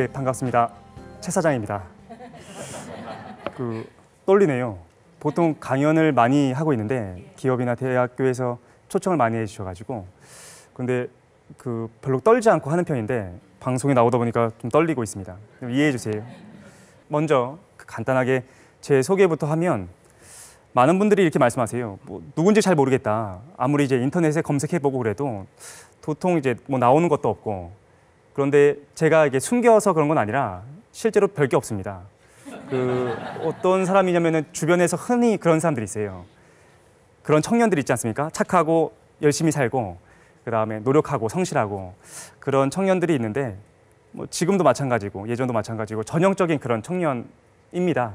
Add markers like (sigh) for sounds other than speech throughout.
네, 반갑습니다. 최 사장입니다. 그 떨리네요. 보통 강연을 많이 하고 있는데 기업이나 대학교에서 초청을 많이 해주셔가지고 근데 그 별로 떨지 않고 하는 편인데 방송에 나오다 보니까 좀 떨리고 있습니다. 좀 이해해 주세요. 먼저 그 간단하게 제 소개부터 하면 많은 분들이 이렇게 말씀하세요. 뭐 누군지 잘 모르겠다. 아무리 이제 인터넷에 검색해보고 그래도 도통 이제 뭐 나오는 것도 없고 그런데 제가 이게 숨겨서 그런 건 아니라 실제로 별 게 없습니다. 그 어떤 사람이냐면은 주변에서 흔히 그런 사람들이 있어요. 그런 청년들 있지 않습니까? 착하고 열심히 살고 그다음에 노력하고 성실하고 그런 청년들이 있는데 뭐 지금도 마찬가지고 예전도 마찬가지고 전형적인 그런 청년입니다.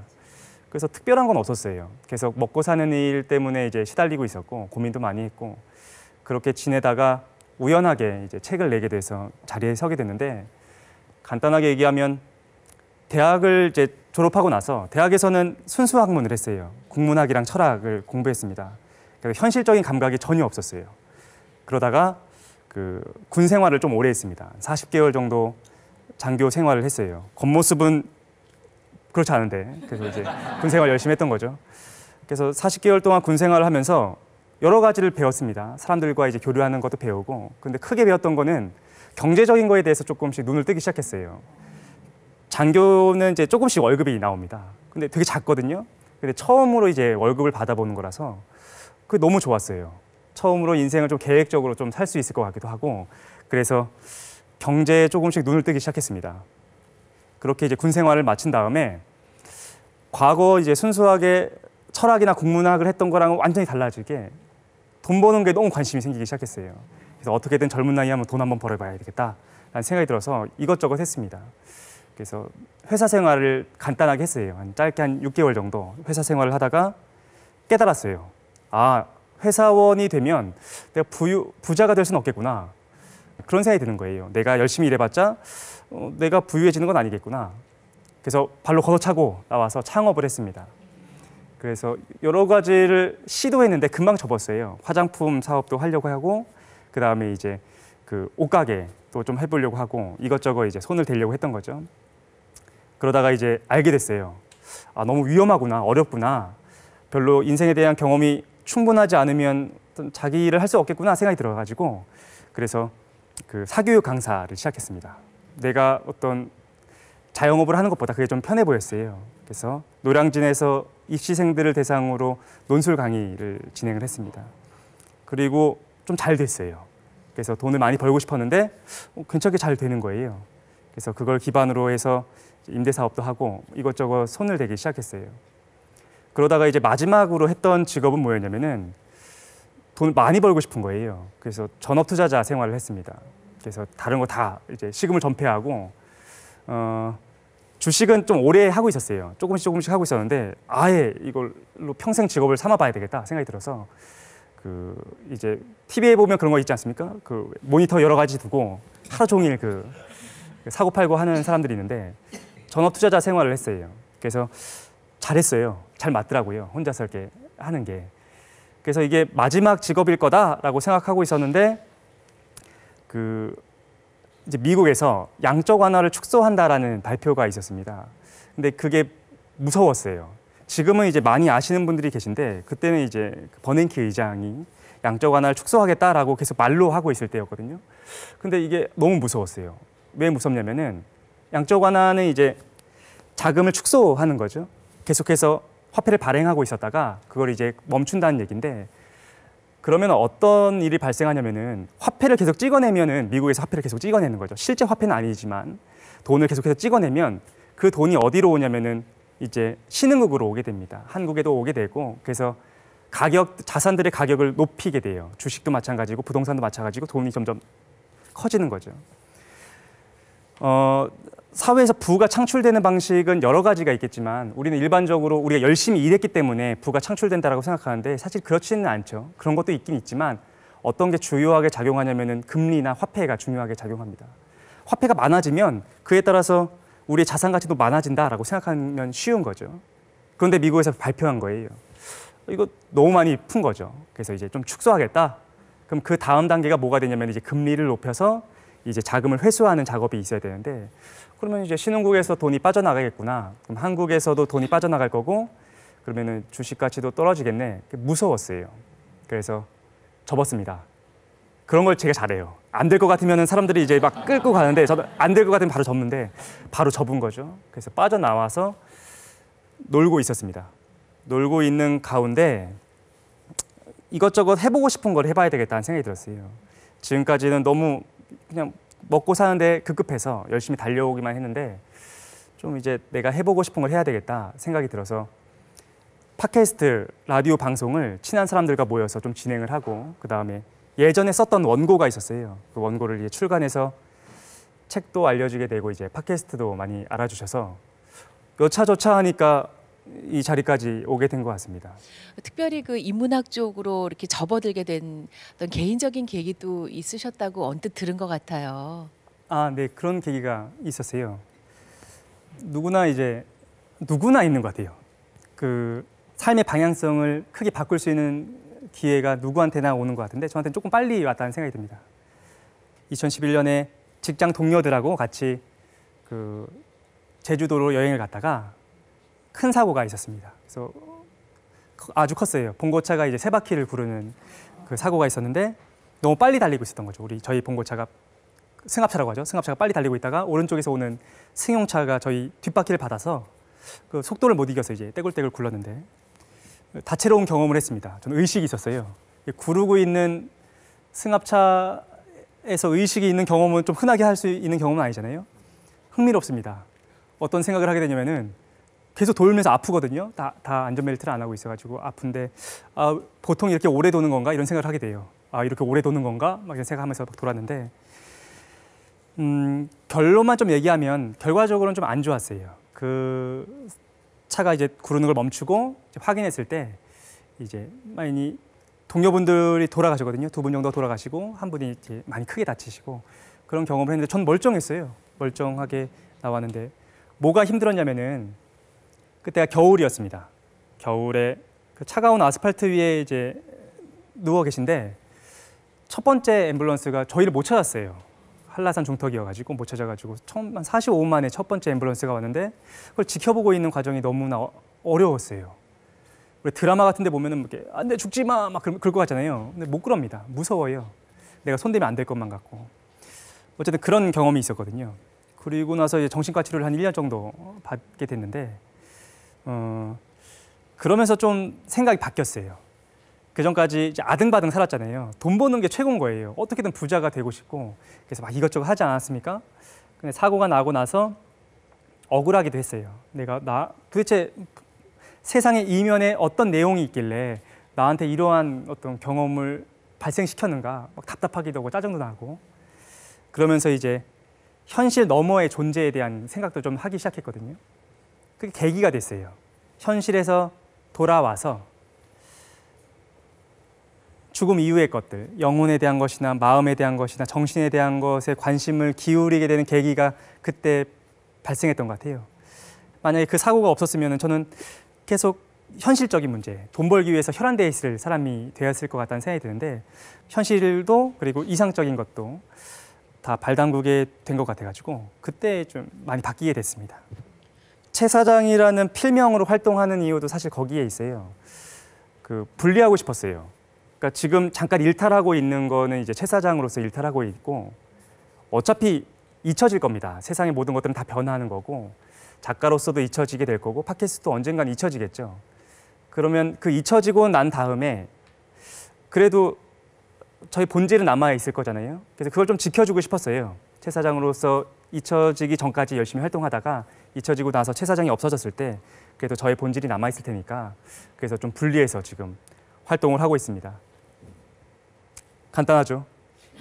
그래서 특별한 건 없었어요. 계속 먹고 사는 일 때문에 이제 시달리고 있었고 고민도 많이 했고 그렇게 지내다가 우연하게 이제 책을 내게 돼서 자리에 서게 됐는데 간단하게 얘기하면 대학을 이제 졸업하고 나서 대학에서는 순수 학문을 했어요. 국문학이랑 철학을 공부했습니다. 그러니 현실적인 감각이 전혀 없었어요. 그러다가 그군 생활을 좀 오래 했습니다. 40개월 정도 장교 생활을 했어요. 겉모습은 그렇지 않은데 그래서 이제 군 생활 열심히 했던 거죠. 그래서 40개월 동안 군 생활을 하면서 여러 가지를 배웠습니다. 사람들과 이제 교류하는 것도 배우고. 근데 크게 배웠던 거는 경제적인 거에 대해서 조금씩 눈을 뜨기 시작했어요. 장교는 이제 조금씩 월급이 나옵니다. 근데 되게 작거든요. 근데 처음으로 이제 월급을 받아보는 거라서 그 너무 좋았어요. 처음으로 인생을 좀 계획적으로 좀 살 수 있을 것 같기도 하고 그래서 경제에 조금씩 눈을 뜨기 시작했습니다. 그렇게 이제 군 생활을 마친 다음에 과거 이제 순수하게 철학이나 국문학을 했던 거랑 완전히 달라지게 돈 버는 게 너무 관심이 생기기 시작했어요. 그래서 어떻게든 젊은 나이에 한번 돈 한 번 벌어봐야 겠다라는 생각이 들어서 이것저것 했습니다. 그래서 회사 생활을 간단하게 했어요. 짧게 한 6개월 정도 회사 생활을 하다가 깨달았어요. 아, 회사원이 되면 내가 부유, 부자가 될 수는 없겠구나. 그런 생각이 드는 거예요. 내가 열심히 일해봤자 어, 내가 부유해지는 건 아니겠구나. 그래서 발로 걷어차고 나와서 창업을 했습니다. 그래서 여러 가지를 시도했는데 금방 접었어요. 화장품 사업도 하려고 하고 그 다음에 이제 그 옷가게 도좀 해보려고 하고 이것저것 이제 손을 대려고 했던 거죠. 그러다가 이제 알게 됐어요. 아 너무 위험하구나 어렵구나 별로 인생에 대한 경험이 충분하지 않으면 자기 일을 할 수 없겠구나 생각이 들어가지고 그래서 그 사교육 강사를 시작했습니다. 내가 어떤 자영업을 하는 것보다 그게 좀 편해 보였어요. 그래서 노량진에서 입시생들을 대상으로 논술 강의를 진행을 했습니다. 그리고 좀 잘 됐어요. 그래서 돈을 많이 벌고 싶었는데 어, 괜찮게 잘 되는 거예요. 그래서 그걸 기반으로 해서 임대 사업도 하고 이것저것 손을 대기 시작했어요. 그러다가 이제 마지막으로 했던 직업은 뭐였냐면은 돈 많이 벌고 싶은 거예요. 그래서 전업 투자자 생활을 했습니다. 그래서 다른 거 다 이제 시금을 전폐하고 어, 주식은 좀 오래 하고 있었어요. 조금씩 조금씩 하고 있었는데 아예 이걸로 평생 직업을 삼아봐야 되겠다 생각이 들어서 그 이제 TV에 보면 그런 거 있지 않습니까? 그 모니터 여러 가지 두고 하루 종일 그 사고 팔고 하는 사람들이 있는데 전업 투자자 생활을 했어요. 그래서 잘했어요. 잘 맞더라고요. 혼자서 이렇게 하는 게. 그래서 이게 마지막 직업일 거다라고 생각하고 있었는데 그 이제 미국에서 양적 완화를 축소한다라는 발표가 있었습니다. 근데 그게 무서웠어요. 지금은 이제 많이 아시는 분들이 계신데 그때는 이제 그 버냉키 의장이 양적 완화를 축소하겠다라고 계속 말로 하고 있을 때였거든요. 근데 이게 너무 무서웠어요. 왜 무섭냐면은 양적 완화는 이제 자금을 축소하는 거죠. 계속해서 화폐를 발행하고 있었다가 그걸 이제 멈춘다는 얘기인데 그러면 어떤 일이 발생하냐면은 화폐를 계속 찍어내면은 미국에서 화폐를 계속 찍어내는 거죠. 실제 화폐는 아니지만 돈을 계속해서 찍어내면 그 돈이 어디로 오냐면은 이제 신흥국으로 오게 됩니다. 한국에도 오게 되고 그래서 가격 자산들의 가격을 높이게 돼요. 주식도 마찬가지고 부동산도 마찬가지고 돈이 점점 커지는 거죠. 어, 사회에서 부가 창출되는 방식은 여러 가지가 있겠지만 우리는 일반적으로 우리가 열심히 일했기 때문에 부가 창출된다라고 생각하는데 사실 그렇지는 않죠. 그런 것도 있긴 있지만 어떤 게 주요하게 작용하냐면은 금리나 화폐가 중요하게 작용합니다. 화폐가 많아지면 그에 따라서 우리의 자산 가치도 많아진다라고 생각하면 쉬운 거죠. 그런데 미국에서 발표한 거예요. 이거 너무 많이 푼 거죠. 그래서 이제 좀 축소하겠다. 그럼 그 다음 단계가 뭐가 되냐면 이제 금리를 높여서 이제 자금을 회수하는 작업이 있어야 되는데 그러면 이제 신흥국에서 돈이 빠져나가겠구나. 그럼 한국에서도 돈이 빠져나갈 거고 그러면은 주식 가치도 떨어지겠네. 무서웠어요. 그래서 접었습니다. 그런 걸 제가 잘해요. 안 될 것 같으면 사람들이 이제 막 끌고 가는데 저는 안될 것 같으면 바로 접는데 바로 접은 거죠. 그래서 빠져나와서 놀고 있었습니다. 놀고 있는 가운데 이것저것 해보고 싶은 걸 해봐야 되겠다는 생각이 들었어요. 지금까지는 너무 그냥 먹고 사는데 급급해서 열심히 달려오기만 했는데 좀 이제 내가 해보고 싶은 걸 해야 되겠다 생각이 들어서 팟캐스트 라디오 방송을 친한 사람들과 모여서 좀 진행을 하고 그 다음에 예전에 썼던 원고가 있었어요. 그 원고를 이제 출간해서 책도 알려주게 되고 이제 팟캐스트도 많이 알아주셔서 여차저차 하니까 이 자리까지 오게 된 것 같습니다. 특별히 그 인문학 쪽으로 이렇게 접어들게 된 어떤 개인적인 계기도 있으셨다고 언뜻 들은 것 같아요. 아, 네 그런 계기가 있었어요. 누구나 이제 누구나 있는 것 같아요. 그 삶의 방향성을 크게 바꿀 수 있는 기회가 누구한테나 오는 것 같은데 저한테는 조금 빨리 왔다는 생각이 듭니다. 2011년에 직장 동료들하고 같이 그 제주도로 여행을 갔다가 큰 사고가 있었습니다. 그래서 아주 컸어요. 봉고차가 이제 세 바퀴를 구르는 그 사고가 있었는데 너무 빨리 달리고 있었던 거죠. 우리 저희 봉고차가 승합차라고 하죠. 승합차가 빨리 달리고 있다가 오른쪽에서 오는 승용차가 저희 뒷바퀴를 받아서 그 속도를 못 이겨서 이제 떼굴떼굴 굴렀는데 다채로운 경험을 했습니다. 저는 의식이 있었어요. 구르고 있는 승합차에서 의식이 있는 경험은 좀 흔하게 할 수 있는 경험은 아니잖아요. 흥미롭습니다. 어떤 생각을 하게 되냐면은 계속 돌면서 아프거든요. 다, 다 안전벨트를 안 하고 있어가지고 아픈데 아, 보통 이렇게 오래 도는 건가 이런 생각을 하게 돼요. 아 이렇게 오래 도는 건가 막 이런 생각하면서 막 돌았는데 음, 결론만 좀 얘기하면 결과적으로는 좀 안 좋았어요. 그 차가 이제 구르는 걸 멈추고 이제 확인했을 때 이제 많이 동료분들이 돌아가시거든요. 두 분 정도 돌아가시고 한 분이 이제 많이 크게 다치시고 그런 경험을 했는데 전 멀쩡했어요. 멀쩡하게 나왔는데 뭐가 힘들었냐면은 그때가 겨울이었습니다. 겨울에 그 차가운 아스팔트 위에 이제 누워 계신데 첫 번째 앰뷸런스가 저희를 못 찾았어요. 한라산 중턱이어가지고 못 찾아가지고 처음 한 45분 만에 첫 번째 앰뷸런스가 왔는데 그걸 지켜보고 있는 과정이 너무나 어려웠어요. 우리 드라마 같은데 보면은 뭐 이렇게 안돼 죽지 마막 그럴, 그럴 것 같잖아요. 근데 못 그럽니다. 무서워요. 내가 손대면 안 될 것만 같고 어쨌든 그런 경험이 있었거든요. 그리고 나서 이제 정신과 치료를 한 1년 정도 받게 됐는데 어, 그러면서 좀 생각이 바뀌었어요. 그 전까지 아등바등 살았잖아요. 돈 버는 게 최고인 거예요. 어떻게든 부자가 되고 싶고 그래서 막 이것저것 하지 않았습니까? 근데 사고가 나고 나서 억울하기도 했어요. 내가 나 도대체 세상의 이면에 어떤 내용이 있길래 나한테 이러한 어떤 경험을 발생시켰는가 막 답답하기도 하고 짜증도 나고 그러면서 이제 현실 너머의 존재에 대한 생각도 좀 하기 시작했거든요. 그게 계기가 됐어요. 현실에서 돌아와서 죽음 이후의 것들, 영혼에 대한 것이나 마음에 대한 것이나 정신에 대한 것에 관심을 기울이게 되는 계기가 그때 발생했던 것 같아요. 만약에 그 사고가 없었으면 저는 계속 현실적인 문제, 돈 벌기 위해서 혈안돼 있을 사람이 되었을 것 같다는 생각이 드는데 현실도 그리고 이상적인 것도 다 발당국에 된 것 같아가지고 그때 좀 많이 바뀌게 됐습니다. 최 사장이라는 필명으로 활동하는 이유도 사실 거기에 있어요. 그 분리하고 싶었어요. 그러니까 지금 잠깐 일탈하고 있는 거는 이제 최 사장으로서 일탈하고 있고 어차피 잊혀질 겁니다. 세상의 모든 것들은 다 변하는 거고 작가로서도 잊혀지게 될 거고 팟캐스트도 언젠간 잊혀지겠죠. 그러면 그 잊혀지고 난 다음에 그래도 저희 본질은 남아 있을 거잖아요. 그래서 그걸 좀 지켜주고 싶었어요. 최 사장으로서 잊혀지기 전까지 열심히 활동하다가 잊혀지고 나서 최 사장이 없어졌을 때 그래도 저의 본질이 남아 있을 테니까 그래서 좀 분리해서 지금 활동을 하고 있습니다. 간단하죠.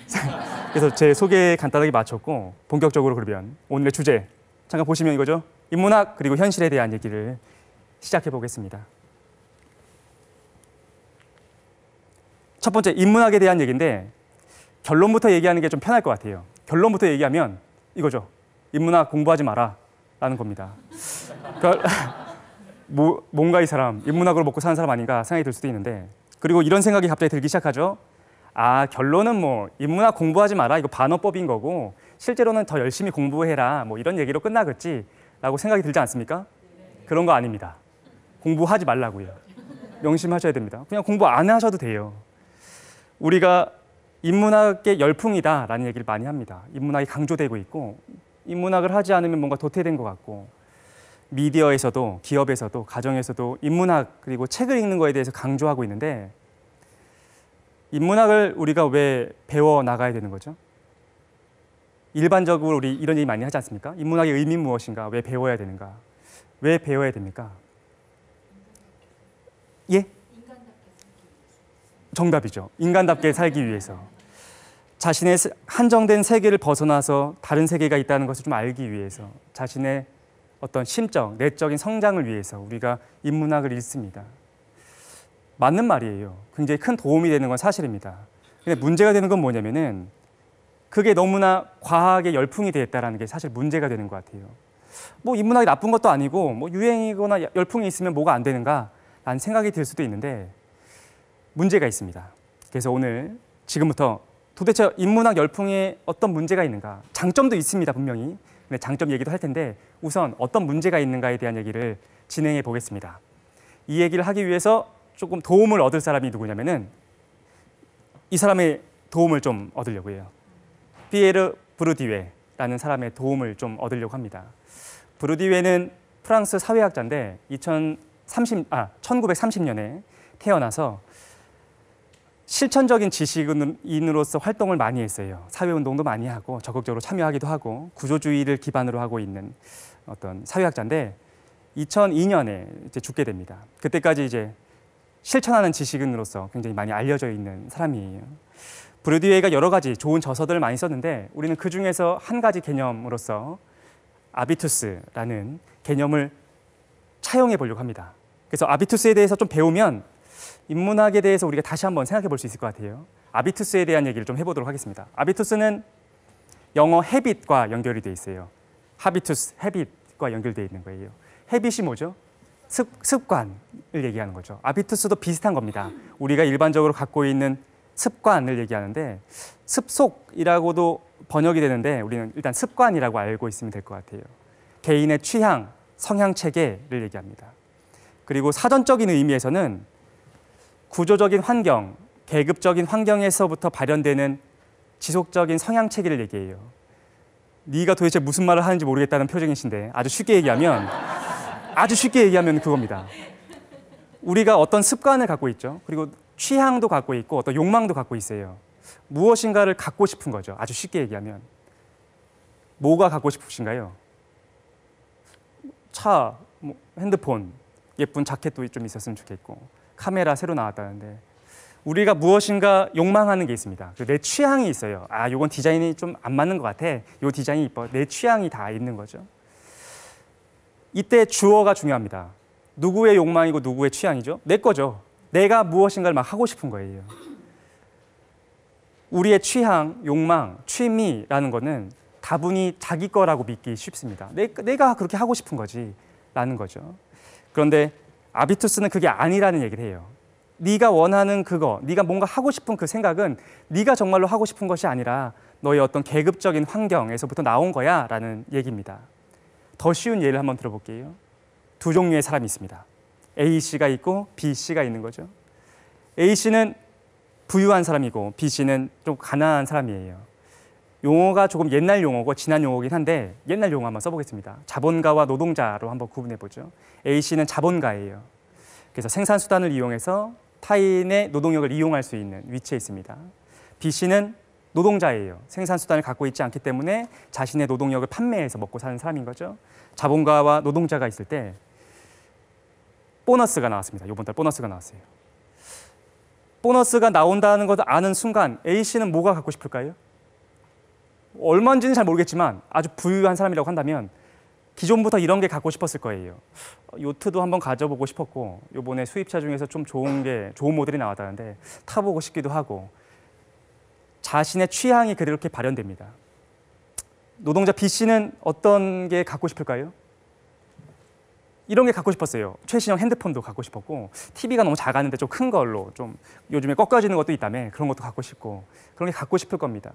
(laughs) 그래서 제 소개 간단하게 마쳤고 본격적으로 그러면 오늘의 주제 잠깐 보시면 이거죠. 인문학 그리고 현실에 대한 얘기를 시작해 보겠습니다. 첫 번째 인문학에 대한 얘기인데 결론부터 얘기하는 게 좀 편할 것 같아요. 결론부터 얘기하면 이거죠. 인문학 공부하지 마라. 라는 겁니다. 그러니까 (laughs) 뭐, 뭔가 이 사람 인문학으로 먹고 사는 사람 아닌가 생각이 들 수도 있는데 그리고 이런 생각이 갑자기 들기 시작하죠. 아 결론은 뭐 인문학 공부하지 마라 이거 반어법인 거고 실제로는 더 열심히 공부해라 뭐 이런 얘기로 끝나겠지라고 생각이 들지 않습니까? 그런 거 아닙니다. 공부하지 말라고요. 명심하셔야 됩니다. 그냥 공부 안 하셔도 돼요. 우리가 인문학의 열풍이다라는 얘기를 많이 합니다. 인문학이 강조되고 있고 인문학을 하지 않으면 뭔가 도태된 것 같고 미디어에서도 기업에서도 가정에서도 인문학 그리고 책을 읽는 거에 대해서 강조하고 있는데 인문학을 우리가 왜 배워 나가야 되는 거죠? 일반적으로 우리 이런 얘기 많이 하지 않습니까? 인문학의 의미 무엇인가? 왜 배워야 되는가? 왜 배워야 됩니까? 예? 정답이죠. 인간답게 살기 위해서. 자신의 한정된 세계를 벗어나서 다른 세계가 있다는 것을 좀 알기 위해서 자신의 어떤 심적, 내적인 성장을 위해서 우리가 인문학을 읽습니다. 맞는 말이에요. 굉장히 큰 도움이 되는 건 사실입니다. 근데 문제가 되는 건 뭐냐면은 그게 너무나 과학의 열풍이 되었다라는 게 사실 문제가 되는 것 같아요. 뭐 인문학이 나쁜 것도 아니고 뭐 유행이거나 열풍이 있으면 뭐가 안 되는가? 라는 생각이 들 수도 있는데 문제가 있습니다. 그래서 오늘 지금부터 도대체 인문학 열풍에 어떤 문제가 있는가? 장점도 있습니다, 분명히. 네, 장점 얘기도 할 텐데 우선 어떤 문제가 있는가에 대한 얘기를 진행해 보겠습니다. 이 얘기를 하기 위해서 조금 도움을 얻을 사람이 누구냐면은 이 사람의 도움을 좀 얻으려고 해요. 피에르 브루디웨라는 사람의 도움을 좀 얻으려고 합니다. 브루디웨는 프랑스 사회학자인데 2030, 아, 1930년에 태어나서 실천적인 지식인으로서 활동을 많이 했어요. 사회운동도 많이 하고 적극적으로 참여하기도 하고 구조주의를 기반으로 하고 있는 어떤 사회학자인데 2002년에 이제 죽게 됩니다. 그때까지 이제 실천하는 지식인으로서 굉장히 많이 알려져 있는 사람이에요. 브루디에가 여러 가지 좋은 저서들을 많이 썼는데 우리는 그 중에서 한 가지 개념으로서 아비투스라는 개념을 차용해 보려고 합니다. 그래서 아비투스에 대해서 좀 배우면 인문학에 대해서 우리가 다시 한번 생각해 볼 수 있을 것 같아요. 아비투스에 대한 얘기를 좀 해보도록 하겠습니다. 아비투스는 영어 헤빗과 연결이 돼 있어요. 하비투스, 헤빗과 연결되어 있는 거예요. 헤빗이 뭐죠? 습, 습관을 얘기하는 거죠. 아비투스도 비슷한 겁니다. 우리가 일반적으로 갖고 있는 습관을 얘기하는데 습속이라고도 번역이 되는데 우리는 일단 습관이라고 알고 있으면 될 것 같아요. 개인의 취향, 성향 체계를 얘기합니다. 그리고 사전적인 의미에서는 구조적인 환경, 계급적인 환경에서부터 발현되는 지속적인 성향 체계를 얘기해요. 네가 도대체 무슨 말을 하는지 모르겠다는 표정이신데 아주 쉽게 얘기하면 아주 쉽게 얘기하면 그겁니다. 우리가 어떤 습관을 갖고 있죠. 그리고 취향도 갖고 있고 어떤 욕망도 갖고 있어요. 무엇인가를 갖고 싶은 거죠. 아주 쉽게 얘기하면 뭐가 갖고 싶으신가요? 차, 뭐 핸드폰, 예쁜 자켓도 좀 있었으면 좋겠고 카메라 새로 나왔다는데 우리가 무엇인가 욕망하는 게 있습니다. 그 내 취향이 있어요. 아, 요건 디자인이 좀 안 맞는 것 같아. 요 디자인이 이뻐. 내 취향이 다 있는 거죠. 이때 주어가 중요합니다. 누구의 욕망이고 누구의 취향이죠? 내 거죠. 내가 무엇인가를 막 하고 싶은 거예요. 우리의 취향, 욕망, 취미라는 거는 다분히 자기 거라고 믿기 쉽습니다. 내, 내가 그렇게 하고 싶은 거지. 라는 거죠. 그런데 아비투스는 그게 아니라는 얘기를 해요. 네가 원하는 그거, 네가 뭔가 하고 싶은 그 생각은 네가 정말로 하고 싶은 것이 아니라 너의 어떤 계급적인 환경에서부터 나온 거야라는 얘기입니다. 더 쉬운 예를 한번 들어볼게요. 두 종류의 사람이 있습니다. A 씨가 있고 B 씨가 있는 거죠. A 씨는 부유한 사람이고 B 씨는 좀 가난한 사람이에요. 용어가 조금 옛날 용어고 지난 용어긴 한데 옛날 용어 한번 써보겠습니다. 자본가와 노동자로 한번 구분해 보죠. A 씨는 자본가예요. 그래서 생산 수단을 이용해서 타인의 노동력을 이용할 수 있는 위치에 있습니다. B 씨는 노동자예요. 생산 수단을 갖고 있지 않기 때문에 자신의 노동력을 판매해서 먹고 사는 사람인 거죠. 자본가와 노동자가 있을 때 보너스가 나왔습니다. 이번 달 보너스가 나왔어요. 보너스가 나온다는 것을 아는 순간 A 씨는 뭐가 갖고 싶을까요? 얼마인지는 잘 모르겠지만 아주 부유한 사람이라고 한다면 기존부터 이런 게 갖고 싶었을 거예요. 요트도 한번 가져보고 싶었고 요번에 수입차 중에서 좀 좋은 게 좋은 모델이 나왔다는데 타보고 싶기도 하고 자신의 취향이 그렇게 발현됩니다. 노동자 B 씨는 어떤 게 갖고 싶을까요? 이런 게 갖고 싶었어요. 최신형 핸드폰도 갖고 싶었고 TV가 너무 작았는데 좀 큰 걸로 좀 요즘에 꺾어지는 것도 있다며 그런 것도 갖고 싶고 그런 게 갖고 싶을 겁니다.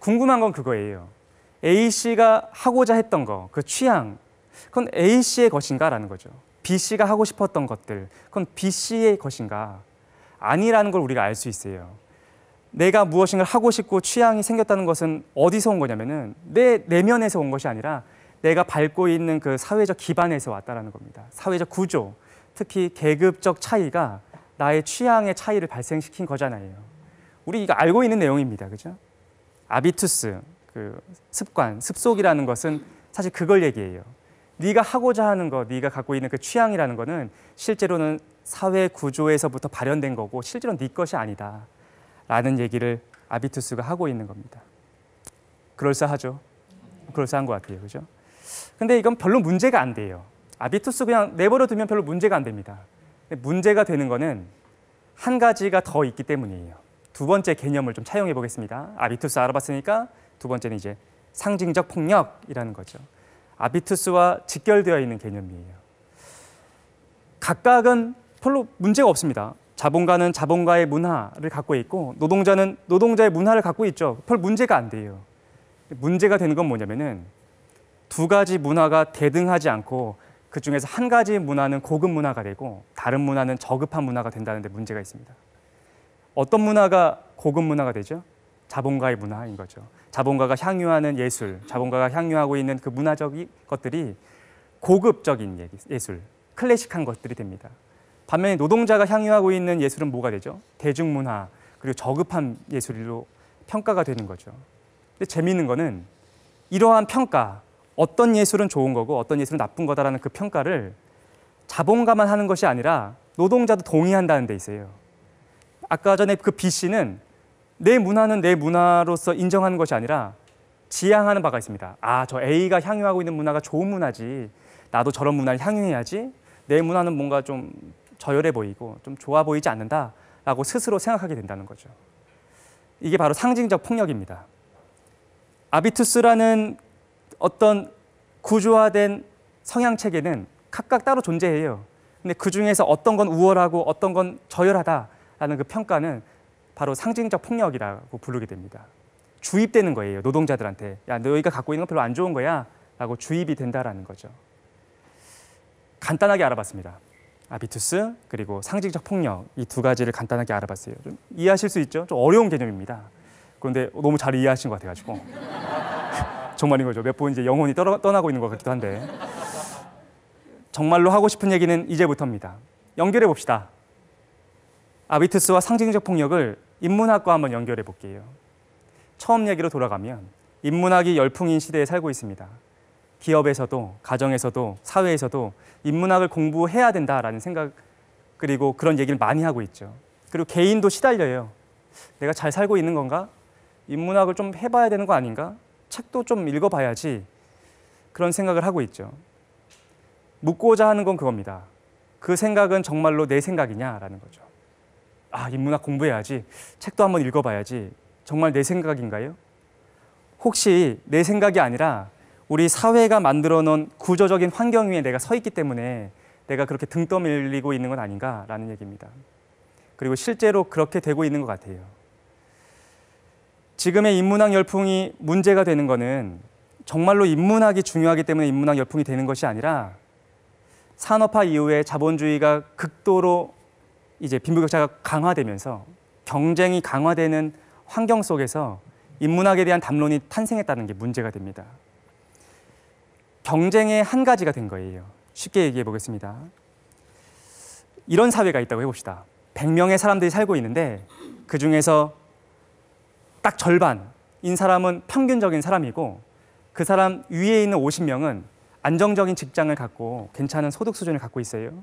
궁금한 건 그거예요. A 씨가 하고자 했던 거, 그 취향, 그건 A 씨의 것인가라는 거죠. B 씨가 하고 싶었던 것들, 그건 B 씨의 것인가? 아니라는 걸 우리가 알 수 있어요. 내가 무엇인가 하고 싶고 취향이 생겼다는 것은 어디서 온 거냐면은 내 내면에서 온 것이 아니라 내가 밟고 있는 그 사회적 기반에서 왔다라는 겁니다. 사회적 구조, 특히 계급적 차이가 나의 취향의 차이를 발생시킨 거잖아요. 우리 이거 알고 있는 내용입니다. 그죠? 아비투스 그 습관 습속이라는 것은 사실 그걸 얘기해요. 네가 하고자 하는 거, 네가 갖고 있는 그 취향이라는 거는 실제로는 사회 구조에서부터 발현된 거고 실제로 네 것이 아니다. 라는 얘기를 아비투스가 하고 있는 겁니다. 그럴싸하죠. 그럴싸한 것 같아요. 그죠? 근데 이건 별로 문제가 안 돼요. 아비투스 그냥 내버려 두면 별로 문제가 안 됩니다. 문제가 되는 거는 한 가지가 더 있기 때문이에요. 두 번째 개념을 좀 차용해 보겠습니다. 아비투스 알아봤으니까 두 번째는 이제 상징적 폭력이라는 거죠. 아비투스와 직결되어 있는 개념이에요. 각각은 별로 문제가 없습니다. 자본가는 자본가의 문화를 갖고 있고 노동자는 노동자의 문화를 갖고 있죠. 별 문제가 안 돼요. 문제가 되는 건 뭐냐면은 두 가지 문화가 대등하지 않고 그 중에서 한 가지 문화는 고급 문화가 되고 다른 문화는 저급한 문화가 된다는 데 문제가 있습니다. 어떤 문화가 고급 문화가 되죠? 자본가의 문화인 거죠. 자본가가 향유하는 예술, 자본가가 향유하고 있는 그 문화적인 것들이 고급적인 예술, 클래식한 것들이 됩니다. 반면에 노동자가 향유하고 있는 예술은 뭐가 되죠? 대중문화, 그리고 저급한 예술로 평가가 되는 거죠. 근데 재미있는 거는 이러한 평가, 어떤 예술은 좋은 거고 어떤 예술은 나쁜 거다라는 그 평가를 자본가만 하는 것이 아니라 노동자도 동의한다는 데 있어요. 아까 전에 그 B 씨는 내 문화는 내 문화로서 인정하는 것이 아니라 지향하는 바가 있습니다. 아, 저 A가 향유하고 있는 문화가 좋은 문화지. 나도 저런 문화를 향유해야지. 내 문화는 뭔가 좀 저열해 보이고 좀 좋아 보이지 않는다라고 스스로 생각하게 된다는 거죠. 이게 바로 상징적 폭력입니다. 아비투스라는 어떤 구조화된 성향 체계는 각각 따로 존재해요. 근데 그 중에서 어떤 건 우월하고 어떤 건 저열하다 폭라는그 평가는 바로 상징적 폭력이라고 부르게 됩니다. 주입되는 거예요. 노동자들한테. 야, 너희가 갖고 있는 건 별로 안 좋은 거야. 라고 주입이 된다라는 거죠. 간단하게 알아봤습니다. 아비투스 그리고 상징적 폭력 이 두 가지를 간단하게 알아봤어요. 좀 이해하실 수 있죠? 좀 어려운 개념입니다. 그런데 너무 잘 이해하신 것 같아가지고 (laughs) 정말인 거죠. 몇 번 이제 영혼이 떠, 떠나고 있는 것 같기도 한데 정말로 하고 싶은 얘기는 이제부터입니다. 연결해 봅시다. 아비투스와 상징적 폭력을 인문학과 한번 연결해 볼게요. 처음 얘기로 돌아가면 인문학이 열풍인 시대에 살고 있습니다. 기업에서도 가정에서도 사회에서도 인문학을 공부해야 된다라는 생각 그리고 그런 얘기를 많이 하고 있죠. 그리고 개인도 시달려요. 내가 잘 살고 있는 건가? 인문학을 좀 해봐야 되는 거 아닌가? 책도 좀 읽어봐야지 그런 생각을 하고 있죠. 묻고자 하는 건 그겁니다. 그 생각은 정말로 내 생각이냐라는 거죠. 아, 인문학 공부해야지. 책도 한번 읽어봐야지. 정말 내 생각인가요? 혹시 내 생각이 아니라 우리 사회가 만들어 놓은 구조적인 환경 위에 내가 서 있기 때문에 내가 그렇게 등 떠밀리고 있는 건 아닌가라는 얘기입니다. 그리고 실제로 그렇게 되고 있는 것 같아요. 지금의 인문학 열풍이 문제가 되는 것은 정말로 인문학이 중요하기 때문에 인문학 열풍이 되는 것이 아니라 산업화 이후에 자본주의가 극도로 이제 빈부격차가 강화되면서 경쟁이 강화되는 환경 속에서 인문학에 대한 담론이 탄생했다는 게 문제가 됩니다. 경쟁의 한 가지가 된 거예요. 쉽게 얘기해 보겠습니다. 이런 사회가 있다고 해봅시다. 100명의 사람들이 살고 있는데 그 중에서 딱 절반인 사람은 평균적인 사람이고 그 사람 위에 있는 50명은 안정적인 직장을 갖고 괜찮은 소득 수준을 갖고 있어요.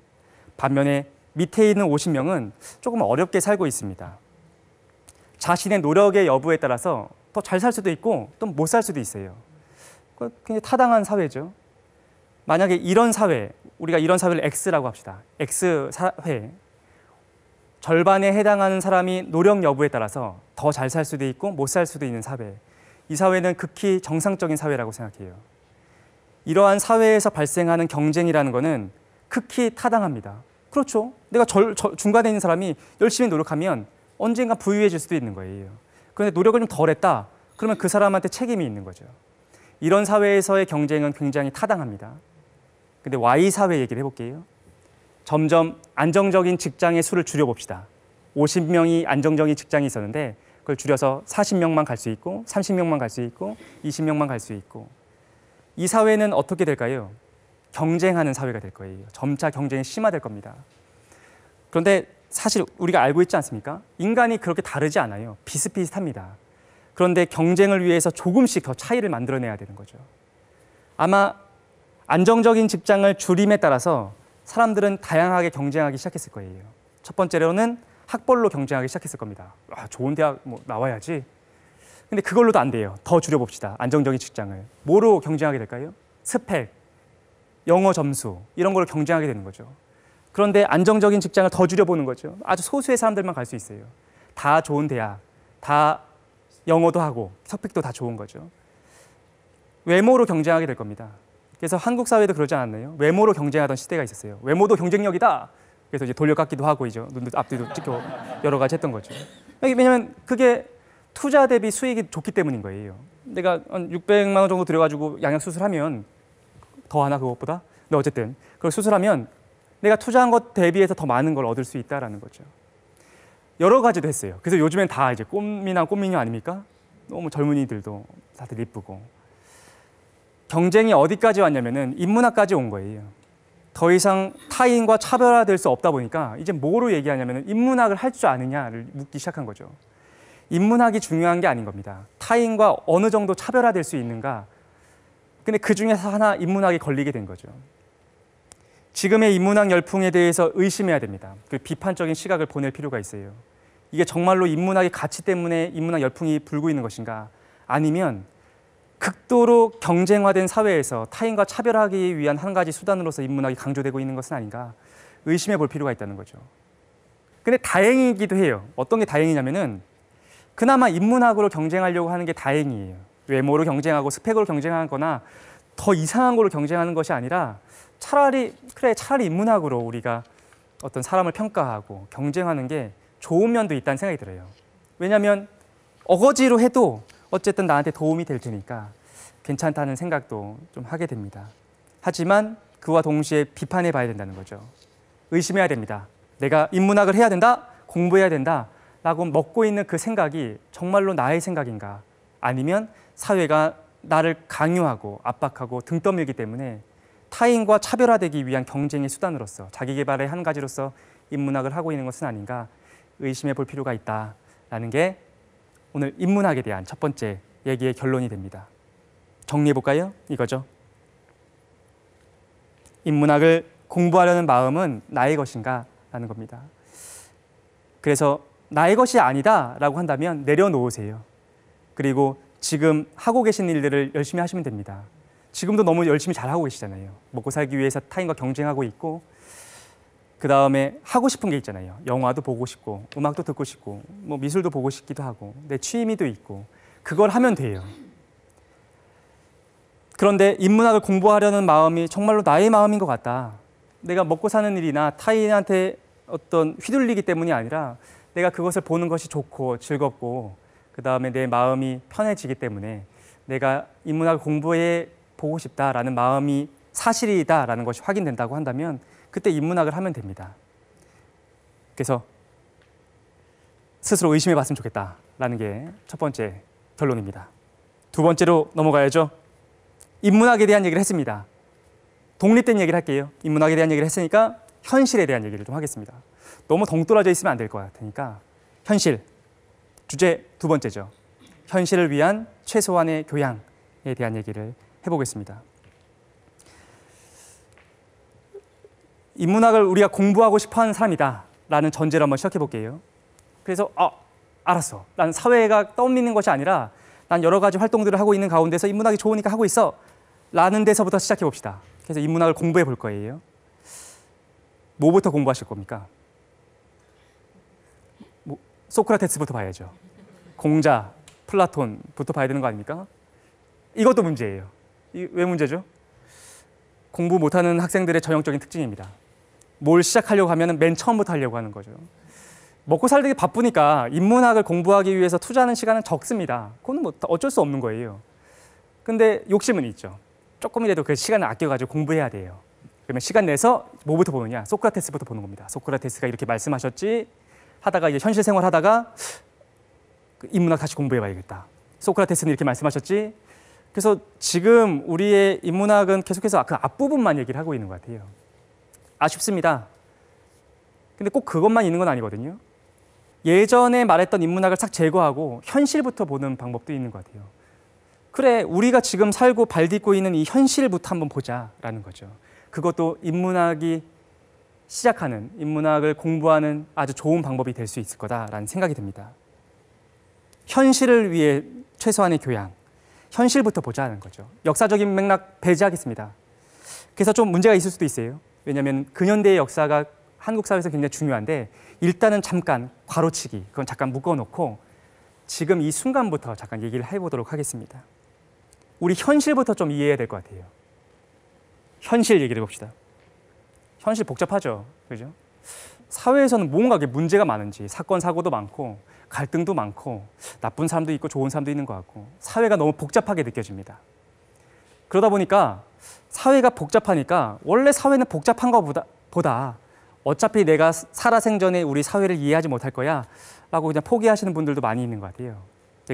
반면에 밑에 있는 50명은 조금 어렵게 살고 있습니다. 자신의 노력의 여부에 따라서 더 잘 살 수도 있고 또 못 살 수도 있어요. 그 굉장히 타당한 사회죠. 만약에 이런 사회, 우리가 이런 사회를 X라고 합시다. X 사회. 절반에 해당하는 사람이 노력 여부에 따라서 더 잘 살 수도 있고 못 살 수도 있는 사회. 이 사회는 극히 정상적인 사회라고 생각해요. 이러한 사회에서 발생하는 경쟁이라는 것은 극히 타당합니다. 그렇죠. 내가 절, 절, 중간에 있는 사람이 열심히 노력하면 언젠가 부유해질 수도 있는 거예요. 그런데 노력을 좀 덜 했다. 그러면 그 사람한테 책임이 있는 거죠. 이런 사회에서의 경쟁은 굉장히 타당합니다. 근데 Y 사회 얘기를 해볼게요. 점점 안정적인 직장의 수를 줄여봅시다. 50명이 안정적인 직장이 있었는데 그걸 줄여서 40명만 갈 수 있고 30명만 갈 수 있고 20명만 갈 수 있고 이 사회는 어떻게 될까요? 경쟁하는 사회가 될 거예요. 점차 경쟁이 심화될 겁니다. 그런데 사실 우리가 알고 있지 않습니까? 인간이 그렇게 다르지 않아요. 비슷비슷합니다. 그런데 경쟁을 위해서 조금씩 더 차이를 만들어내야 되는 거죠. 아마 안정적인 직장을 줄임에 따라서 사람들은 다양하게 경쟁하기 시작했을 거예요. 첫 번째로는 학벌로 경쟁하기 시작했을 겁니다. 아, 좋은 대학 뭐 나와야지. 근데 그걸로도 안 돼요. 더 줄여봅시다. 안정적인 직장을. 뭐로 경쟁하게 될까요? 스펙, 영어 점수, 이런 걸로 경쟁하게 되는 거죠. 그런데 안정적인 직장을 더 줄여보는 거죠. 아주 소수의 사람들만 갈 수 있어요. 다 좋은 대학, 다 영어도 하고 석픽도 다 좋은 거죠. 외모로 경쟁하게 될 겁니다. 그래서 한국 사회도 그러지 않았나요? 외모로 경쟁하던 시대가 있었어요. 외모도 경쟁력이다. 그래서 이제 돌려깎기도 하고 이제 눈도 앞뒤도 찍고 여러 가지 했던 거죠. 왜냐하면 그게 투자 대비 수익이 좋기 때문인 거예요. 내가 한 600만 원 정도 들여가지고 양양 수술하면 더 하나 그것보다. 근데 어쨌든 그걸 수술하면 내가 투자한 것 대비해서 더 많은 걸 얻을 수 있다라는 거죠. 여러 가지도 했어요. 그래서 요즘엔 다 이제 꽃미나 꽃미녀 아닙니까? 너무 젊은이들도 다들 이쁘고 경쟁이 어디까지 왔냐면은 인문학까지 온 거예요. 더 이상 타인과 차별화될 수 없다 보니까 이제 뭐로 얘기하냐면은 인문학을 할 줄 아느냐를 묻기 시작한 거죠. 인문학이 중요한 게 아닌 겁니다. 타인과 어느 정도 차별화될 수 있는가. 근데 그 중에서 하나 인문학이 걸리게 된 거죠. 지금의 인문학 열풍에 대해서 의심해야 됩니다. 그 비판적인 시각을 보낼 필요가 있어요. 이게 정말로 인문학의 가치 때문에 인문학 열풍이 불고 있는 것인가? 아니면 극도로 경쟁화된 사회에서 타인과 차별하기 위한 한 가지 수단으로서 인문학이 강조되고 있는 것은 아닌가? 의심해 볼 필요가 있다는 거죠. 근데 다행이기도 해요. 어떤 게 다행이냐면은 그나마 인문학으로 경쟁하려고 하는 게 다행이에요. 외모로 경쟁하고 스펙으로 경쟁하거나 더 이상한 걸로 경쟁하는 것이 아니라 차라리 그래 차라리 인문학으로 우리가 어떤 사람을 평가하고 경쟁하는 게 좋은 면도 있다는 생각이 들어요. 왜냐하면 어거지로 해도 어쨌든 나한테 도움이 될 테니까 괜찮다는 생각도 좀 하게 됩니다. 하지만 그와 동시에 비판해 봐야 된다는 거죠. 의심해야 됩니다. 내가 인문학을 해야 된다, 공부해야 된다 라고 먹고 있는 그 생각이 정말로 나의 생각인가 아니면 사회가 나를 강요하고 압박하고 등 떠밀기 때문에 타인과 차별화되기 위한 경쟁의 수단으로서 자기 개발의 한 가지로서 인문학을 하고 있는 것은 아닌가 의심해 볼 필요가 있다라는 게 오늘 인문학에 대한 첫 번째 얘기의 결론이 됩니다. 정리해 볼까요? 이거죠. 인문학을 공부하려는 마음은 나의 것인가? 라는 겁니다. 그래서 나의 것이 아니다 라고 한다면 내려놓으세요. 그리고 지금 하고 계신 일들을 열심히 하시면 됩니다. 지금도 너무 열심히 잘하고 계시잖아요. 먹고 살기 위해서 타인과 경쟁하고 있고 그 다음에 하고 싶은 게 있잖아요. 영화도 보고 싶고 음악도 듣고 싶고 뭐 미술도 보고 싶기도 하고 내 취미도 있고 그걸 하면 돼요. 그런데 인문학을 공부하려는 마음이 정말로 나의 마음인 것 같다. 내가 먹고 사는 일이나 타인한테 어떤 휘둘리기 때문이 아니라 내가 그것을 보는 것이 좋고 즐겁고 그 다음에 내 마음이 편해지기 때문에 내가 인문학 공부에 보고 싶다라는 마음이 사실이다라는 것이 확인된다고 한다면 그때 인문학을 하면 됩니다. 그래서 스스로 의심해 봤으면 좋겠다라는 게 첫 번째 결론입니다. 두 번째로 넘어가야죠. 인문학에 대한 얘기를 했습니다. 독립된 얘기를 할게요. 인문학에 대한 얘기를 했으니까 현실에 대한 얘기를 좀 하겠습니다. 너무 동떨어져 있으면 안 될 것 같으니까 현실 주제 두 번째죠. 현실을 위한 최소한의 교양에 대한 얘기를 해보겠습니다. 인문학을 우리가 공부하고 싶어하는 사람이다 라는 전제로 한번 시작해 볼게요. 그래서 아 알았어. 난 사회가 떠밀는 것이 아니라 난 여러 가지 활동들을 하고 있는 가운데서 인문학이 좋으니까 하고 있어 라는 데서부터 시작해 봅시다. 그래서 인문학을 공부해 볼 거예요. 뭐부터 공부하실 겁니까? 뭐, 소크라테스부터 봐야죠. 공자, 플라톤부터 봐야 되는 거 아닙니까? 이것도 문제예요. 이왜 문제죠? 공부 못하는 학생들의 전형적인 특징입니다. 뭘 시작하려고 하면 맨 처음부터 하려고 하는 거죠. 먹고 살기 바쁘니까 인문학을 공부하기 위해서 투자하는 시간은 적습니다. 그건 뭐 어쩔 수 없는 거예요. 근데 욕심은 있죠. 조금이라도 그 시간을 아껴가지고 공부해야 돼요. 그러면 시간 내서 뭐부터 보느냐? 소크라테스부터 보는 겁니다. 소크라테스가 이렇게 말씀하셨지 하다가 이제 현실 생활 하다가 그 인문학 다시 공부해봐야겠다. 소크라테스는 이렇게 말씀하셨지 그래서 지금 우리의 인문학은 계속해서 그 앞부분만 얘기를 하고 있는 것 같아요. 아쉽습니다. 근데 꼭 그것만 있는 건 아니거든요. 예전에 말했던 인문학을 싹 제거하고 현실부터 보는 방법도 있는 것 같아요. 그래, 우리가 지금 살고 발딛고 있는 이 현실부터 한번 보자라는 거죠. 그것도 인문학이 시작하는, 인문학을 공부하는 아주 좋은 방법이 될 수 있을 거다라는 생각이 듭니다. 현실을 위해 최소한의 교양, 현실부터 보자는 거죠. 역사적인 맥락 배제하겠습니다. 그래서 좀 문제가 있을 수도 있어요. 왜냐하면 근현대의 역사가 한국 사회에서 굉장히 중요한데 일단은 잠깐 과로치기 그건 잠깐 묶어놓고 지금 이 순간부터 잠깐 얘기를 해보도록 하겠습니다. 우리 현실부터 좀 이해해야 될 것 같아요. 현실 얘기를 해봅시다. 현실 복잡하죠, 그죠? 사회에서는 뭔가 문제가 많은지 사건 사고도 많고 갈등도 많고 나쁜 사람도 있고 좋은 사람도 있는 것 같고 사회가 너무 복잡하게 느껴집니다. 그러다 보니까 사회가 복잡하니까 원래 사회는 복잡한 것보다 보다 어차피 내가 살아생전에 우리 사회를 이해하지 못할 거야 라고 그냥 포기하시는 분들도 많이 있는 것 같아요.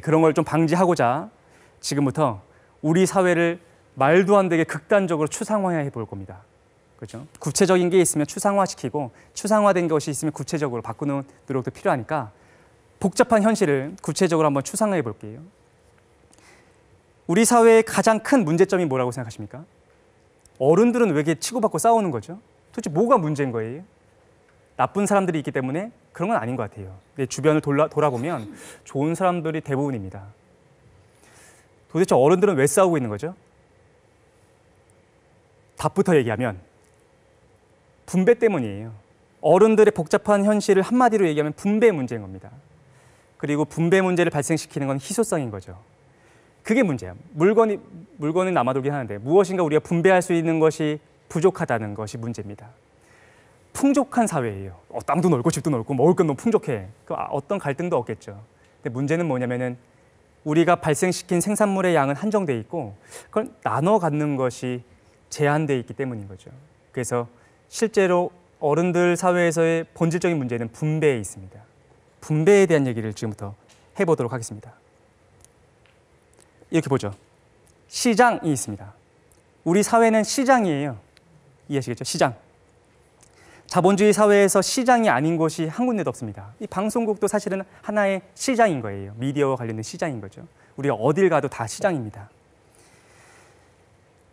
그런 걸 좀 방지하고자 지금부터 우리 사회를 말도 안 되게 극단적으로 추상화해 볼 겁니다. 그죠 구체적인 게 있으면 추상화시키고 추상화된 것이 있으면 구체적으로 바꾸는 노력도 필요하니까 복잡한 현실을 구체적으로 한번 추상화해 볼게요. 우리 사회의 가장 큰 문제점이 뭐라고 생각하십니까? 어른들은 왜 이렇게 치고받고 싸우는 거죠? 도대체 뭐가 문제인 거예요? 나쁜 사람들이 있기 때문에 그런 건 아닌 것 같아요. 내 주변을 돌아, 돌아보면 좋은 사람들이 대부분입니다. 도대체 어른들은 왜 싸우고 있는 거죠? 답부터 얘기하면 분배 때문이에요. 어른들의 복잡한 현실을 한마디로 얘기하면 분배 문제인 겁니다. 그리고 분배 문제를 발생시키는 건 희소성인 거죠. 그게 문제야. 물건이 물건은 남아돌긴 하는데 무엇인가 우리가 분배할 수 있는 것이 부족하다는 것이 문제입니다. 풍족한 사회예요. 어, 땅도 넓고 집도 넓고 먹을 건 너무 풍족해. 그 어떤 갈등도 없겠죠. 근데 문제는 뭐냐면은 우리가 발생시킨 생산물의 양은 한정돼 있고 그걸 나눠 갖는 것이 제한돼 있기 때문인 거죠. 그래서 실제로 어른들 사회에서의 본질적인 문제는 분배에 있습니다. 분배에 대한 얘기를 지금부터 해보도록 하겠습니다. 이렇게 보죠. 시장이 있습니다. 우리 사회는 시장이에요. 이해하시겠죠? 시장. 자본주의 사회에서 시장이 아닌 곳이 한 군데도 없습니다. 이 방송국도 사실은 하나의 시장인 거예요. 미디어와 관련된 시장인 거죠. 우리가 어딜 가도 다 시장입니다.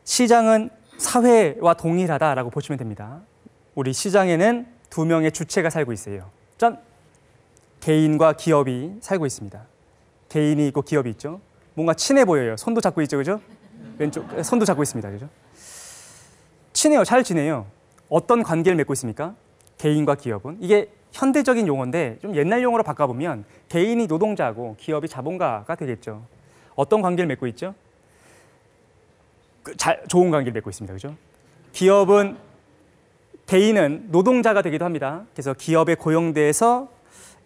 시장은 사회와 동일하다라고 보시면 됩니다. 우리 시장에는 두 명의 주체가 살고 있어요. 짠! 개인과 기업이 살고 있습니다. 개인이 있고 기업이 있죠. 뭔가 친해 보여요. 손도 잡고 있죠, 그죠? 왼쪽 손도 잡고 있습니다, 그죠? 친해요, 잘 지내요. 어떤 관계를 맺고 있습니까? 개인과 기업은 이게 현대적인 용어인데 좀 옛날 용어로 바꿔보면 개인이 노동자고 기업이 자본가가 되겠죠. 어떤 관계를 맺고 있죠? 그 잘, 좋은 관계를 맺고 있습니다, 그죠? 기업은 개인은 노동자가 되기도 합니다. 그래서 기업의 고용대서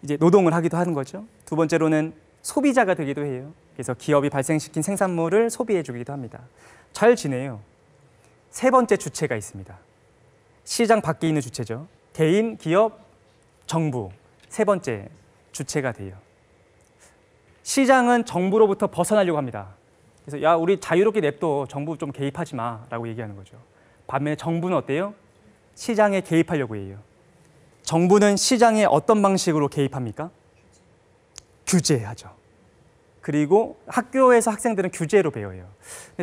이제 노동을 하기도 하는 거죠. 두 번째로는 소비자가 되기도 해요. 그래서 기업이 발생시킨 생산물을 소비해 주기도 합니다. 잘 지내요. 세 번째 주체가 있습니다. 시장 밖에 있는 주체죠. 개인, 기업, 정부 세 번째 주체가 돼요. 시장은 정부로부터 벗어나려고 합니다. 그래서 야 우리 자유롭게 냅둬 정부 좀 개입하지 마라고 얘기하는 거죠. 반면에 정부는 어때요? 시장에 개입하려고 해요. 정부는 시장에 어떤 방식으로 개입합니까? 규제하죠. 그리고 학교에서 학생들은 규제로 배워요.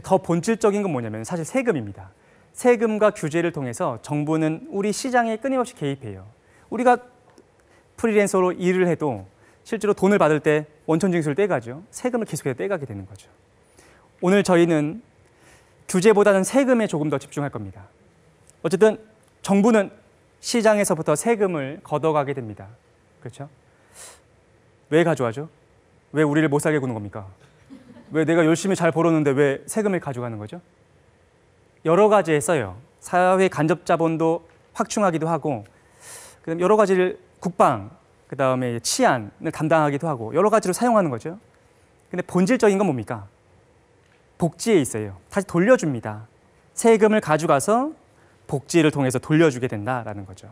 더 본질적인 건 뭐냐면 사실 세금입니다. 세금과 규제를 통해서 정부는 우리 시장에 끊임없이 개입해요. 우리가 프리랜서로 일을 해도 실제로 돈을 받을 때 원천징수를 떼가죠. 세금을 계속해서 떼가게 되는 거죠. 오늘 저희는 규제보다는 세금에 조금 더 집중할 겁니다. 어쨌든 정부는 시장에서부터 세금을 걷어가게 됩니다. 그렇죠? 왜 가져와죠? 왜 우리를 못 살게 구는 겁니까? 왜 내가 열심히 잘 벌었는데 왜 세금을 가져가는 거죠? 여러 가지에 써요. 사회 간접 자본도 확충하기도 하고, 그다음 여러 가지를 국방, 그 다음에 치안을 담당하기도 하고 여러 가지로 사용하는 거죠. 근데 본질적인 건 뭡니까? 복지에 있어요. 다시 돌려줍니다. 세금을 가져가서 복지를 통해서 돌려주게 된다라는 거죠.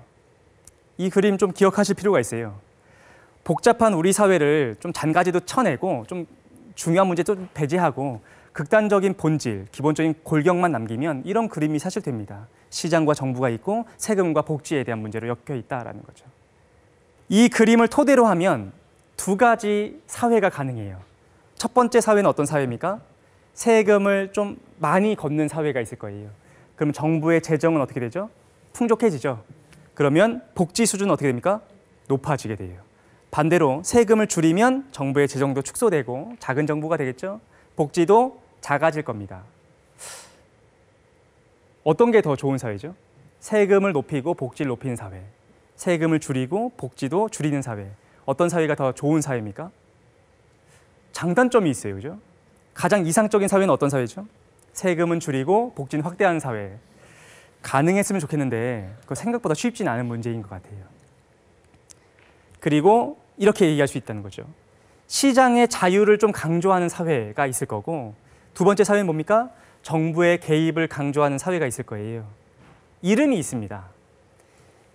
이 그림 좀 기억하실 필요가 있어요. 복잡한 우리 사회를 좀 잔가지도 쳐내고 좀 중요한 문제 도 배제하고 극단적인 본질, 기본적인 골격만 남기면 이런 그림이 사실 됩니다. 시장과 정부가 있고 세금과 복지에 대한 문제로 엮여 있다라는 거죠. 이 그림을 토대로 하면 두 가지 사회가 가능해요. 첫 번째 사회는 어떤 사회입니까? 세금을 좀 많이 걷는 사회가 있을 거예요. 그러면 정부의 재정은 어떻게 되죠? 풍족해지죠. 그러면 복지 수준은 어떻게 됩니까? 높아지게 돼요. 반대로 세금을 줄이면 정부의 재정도 축소되고 작은 정부가 되겠죠. 복지도 작아질 겁니다. 어떤 게 더 좋은 사회죠? 세금을 높이고 복지를 높이는 사회. 세금을 줄이고 복지도 줄이는 사회. 어떤 사회가 더 좋은 사회입니까? 장단점이 있어요. 그죠? 가장 이상적인 사회는 어떤 사회죠? 세금은 줄이고 복지는 확대하는 사회 가능했으면 좋겠는데 그 생각보다 쉽진 않은 문제인 것 같아요. 그리고 이렇게 얘기할 수 있다는 거죠. 시장의 자유를 좀 강조하는 사회가 있을 거고 두 번째 사회는 뭡니까? 정부의 개입을 강조하는 사회가 있을 거예요. 이름이 있습니다.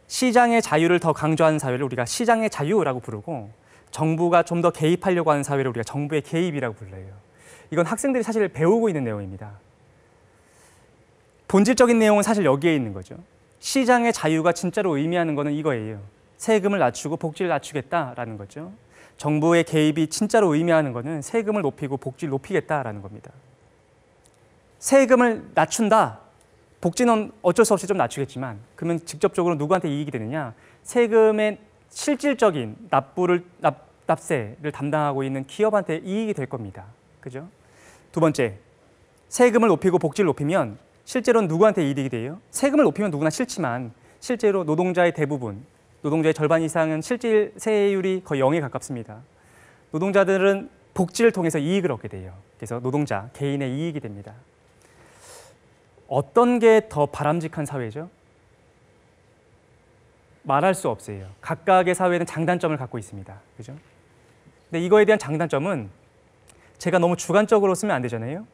시장의 자유를 더 강조하는 사회를 우리가 시장의 자유라고 부르고 정부가 좀 더 개입하려고 하는 사회를 우리가 정부의 개입이라고 불러요. 이건 학생들이 사실 배우고 있는 내용입니다. 본질적인 내용은 사실 여기에 있는 거죠. 시장의 자유가 진짜로 의미하는 것은 이거예요. 세금을 낮추고 복지를 낮추겠다라는 거죠. 정부의 개입이 진짜로 의미하는 것은 세금을 높이고 복지를 높이겠다라는 겁니다. 세금을 낮춘다. 복지는 어쩔 수 없이 좀 낮추겠지만 그러면 직접적으로 누구한테 이익이 되느냐? 세금의 실질적인 납부를 납, 납세를 담당하고 있는 기업한테 이익이 될 겁니다. 그죠? 두 번째, 세금을 높이고 복지를 높이면 실제로 누구한테 이득이 돼요? 세금을 높이면 누구나 싫지만 실제로 노동자의 대부분, 노동자의 절반 이상은 실질 세율이 거의 0에 가깝습니다. 노동자들은 복지를 통해서 이익을 얻게 돼요. 그래서 노동자, 개인의 이익이 됩니다. 어떤 게 더 바람직한 사회죠? 말할 수 없어요. 각각의 사회는 장단점을 갖고 있습니다. 그죠? 근데 이거에 대한 장단점은 제가 너무 주관적으로 쓰면 안 되잖아요.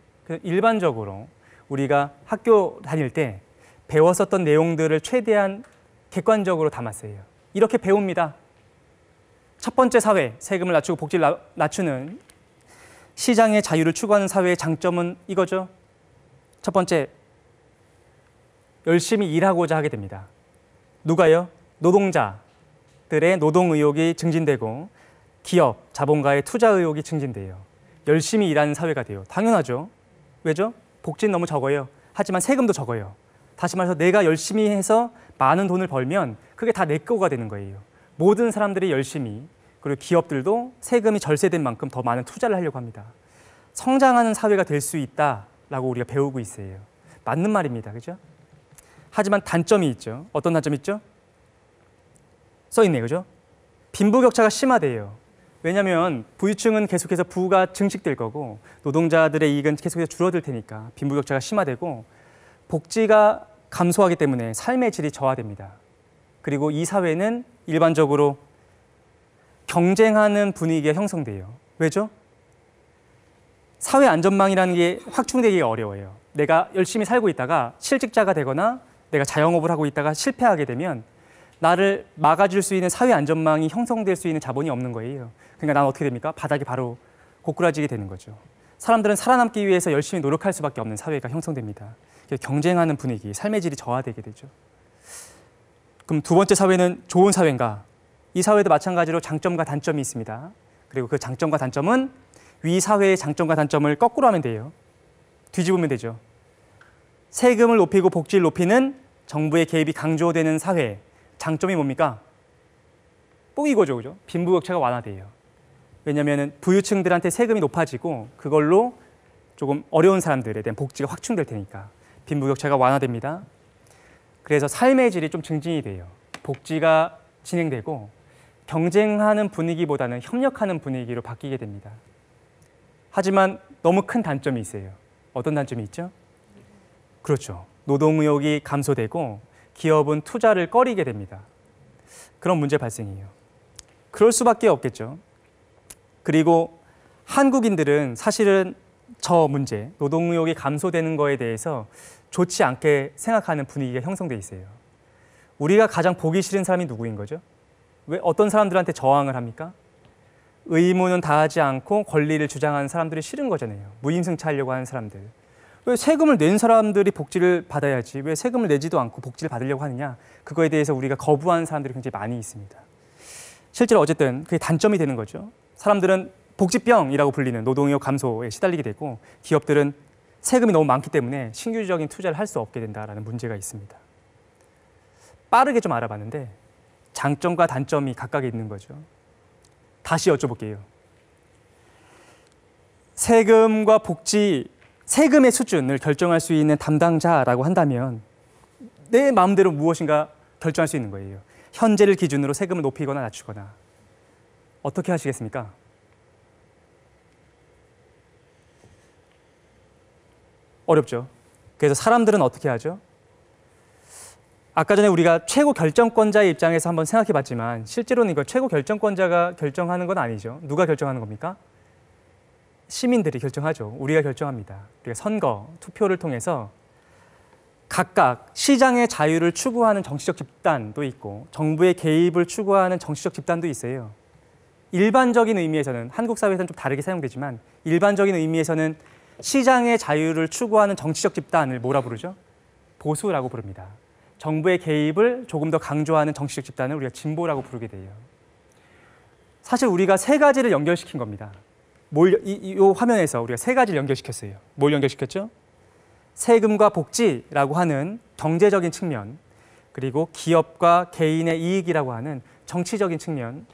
일반적으로 우리가 학교 다닐 때 배웠었던 내용들을 최대한 객관적으로 담았어요. 이렇게 배웁니다. 첫 번째 사회, 세금을 낮추고 복지를 낮추는 시장의 자유를 추구하는 사회의 장점은 이거죠. 첫 번째, 열심히 일하고자 하게 됩니다. 누가요? 노동자들의 노동 의욕이 증진되고 기업, 자본가의 투자 의욕이 증진돼요. 열심히 일하는 사회가 돼요. 당연하죠. 왜죠? 복지는 너무 적어요. 하지만 세금도 적어요. 다시 말해서 내가 열심히 해서 많은 돈을 벌면 그게 다 내 거가 되는 거예요. 모든 사람들이 열심히 그리고 기업들도 세금이 절세된 만큼 더 많은 투자를 하려고 합니다. 성장하는 사회가 될 수 있다라고 우리가 배우고 있어요. 맞는 말입니다. 그죠? 하지만 단점이 있죠. 어떤 단점이 있죠? 써 있네요. 그죠? 빈부격차가 심화돼요. 왜냐하면 부유층은 계속해서 부가 증식될 거고 노동자들의 이익은 계속해서 줄어들 테니까 빈부격차가 심화되고 복지가 감소하기 때문에 삶의 질이 저하됩니다. 그리고 이 사회는 일반적으로 경쟁하는 분위기가 형성돼요. 왜죠? 사회 안전망이라는 게 확충되기가 어려워요. 내가 열심히 살고 있다가 실직자가 되거나 내가 자영업을 하고 있다가 실패하게 되면 나를 막아줄 수 있는 사회 안전망이 형성될 수 있는 자본이 없는 거예요. 그러니까 난 어떻게 됩니까? 바닥이 바로 고꾸라지게 되는 거죠. 사람들은 살아남기 위해서 열심히 노력할 수밖에 없는 사회가 형성됩니다. 경쟁하는 분위기, 삶의 질이 저하되게 되죠. 그럼 두 번째 사회는 좋은 사회인가? 이 사회도 마찬가지로 장점과 단점이 있습니다. 그리고 그 장점과 단점은 위 사회의 장점과 단점을 거꾸로 하면 돼요. 뒤집으면 되죠. 세금을 높이고 복지를 높이는 정부의 개입이 강조되는 사회 장점이 뭡니까? 뽕이거죠, 그죠? 빈부격차가 완화돼요. 왜냐하면 부유층들한테 세금이 높아지고 그걸로 조금 어려운 사람들에 대한 복지가 확충될 테니까 빈부격차가 완화됩니다. 그래서 삶의 질이 좀 증진이 돼요. 복지가 진행되고 경쟁하는 분위기보다는 협력하는 분위기로 바뀌게 됩니다. 하지만 너무 큰 단점이 있어요. 어떤 단점이 있죠? 그렇죠. 노동의욕이 감소되고 기업은 투자를 꺼리게 됩니다. 그런 문제 발생이에요. 그럴 수밖에 없겠죠. 그리고 한국인들은 사실은 저 문제, 노동력이 감소되는 거에 대해서 좋지 않게 생각하는 분위기가 형성돼 있어요. 우리가 가장 보기 싫은 사람이 누구인 거죠? 왜 어떤 사람들한테 저항을 합니까? 의무는 다하지 않고 권리를 주장하는 사람들이 싫은 거잖아요. 무임승차하려고 하는 사람들. 왜 세금을 낸 사람들이 복지를 받아야지 왜 세금을 내지도 않고 복지를 받으려고 하느냐 그거에 대해서 우리가 거부하는 사람들이 굉장히 많이 있습니다. 실제로 어쨌든 그게 단점이 되는 거죠. 사람들은 복지병이라고 불리는 노동력 감소에 시달리게 되고 기업들은 세금이 너무 많기 때문에 신규적인 투자를 할 수 없게 된다라는 문제가 있습니다. 빠르게 좀 알아봤는데 장점과 단점이 각각 있는 거죠. 다시 여쭤볼게요. 세금과 복지, 세금의 수준을 결정할 수 있는 담당자라고 한다면 내 마음대로 무엇인가 결정할 수 있는 거예요. 현재를 기준으로 세금을 높이거나 낮추거나 어떻게 하시겠습니까? 어렵죠. 그래서 사람들은 어떻게 하죠? 아까 전에 우리가 최고 결정권자의 입장에서 한번 생각해 봤지만 실제로는 이걸 최고 결정권자가 결정하는 건 아니죠. 누가 결정하는 겁니까? 시민들이 결정하죠. 우리가 결정합니다. 우리가 그러니까 선거, 투표를 통해서 각각 시장의 자유를 추구하는 정치적 집단도 있고 정부의 개입을 추구하는 정치적 집단도 있어요. 일반적인 의미에서는 한국 사회에서는 좀 다르게 사용되지만 일반적인 의미에서는 시장의 자유를 추구하는 정치적 집단을 뭐라 부르죠? 보수라고 부릅니다. 정부의 개입을 조금 더 강조하는 정치적 집단을 우리가 진보라고 부르게 돼요. 사실 우리가 세 가지를 연결시킨 겁니다. 뭘, 이, 이 화면에서 우리가 세 가지를 연결시켰어요. 뭘 연결시켰죠? 세금과 복지라고 하는 경제적인 측면, 그리고 기업과 개인의 이익이라고 하는 정치적인 측면,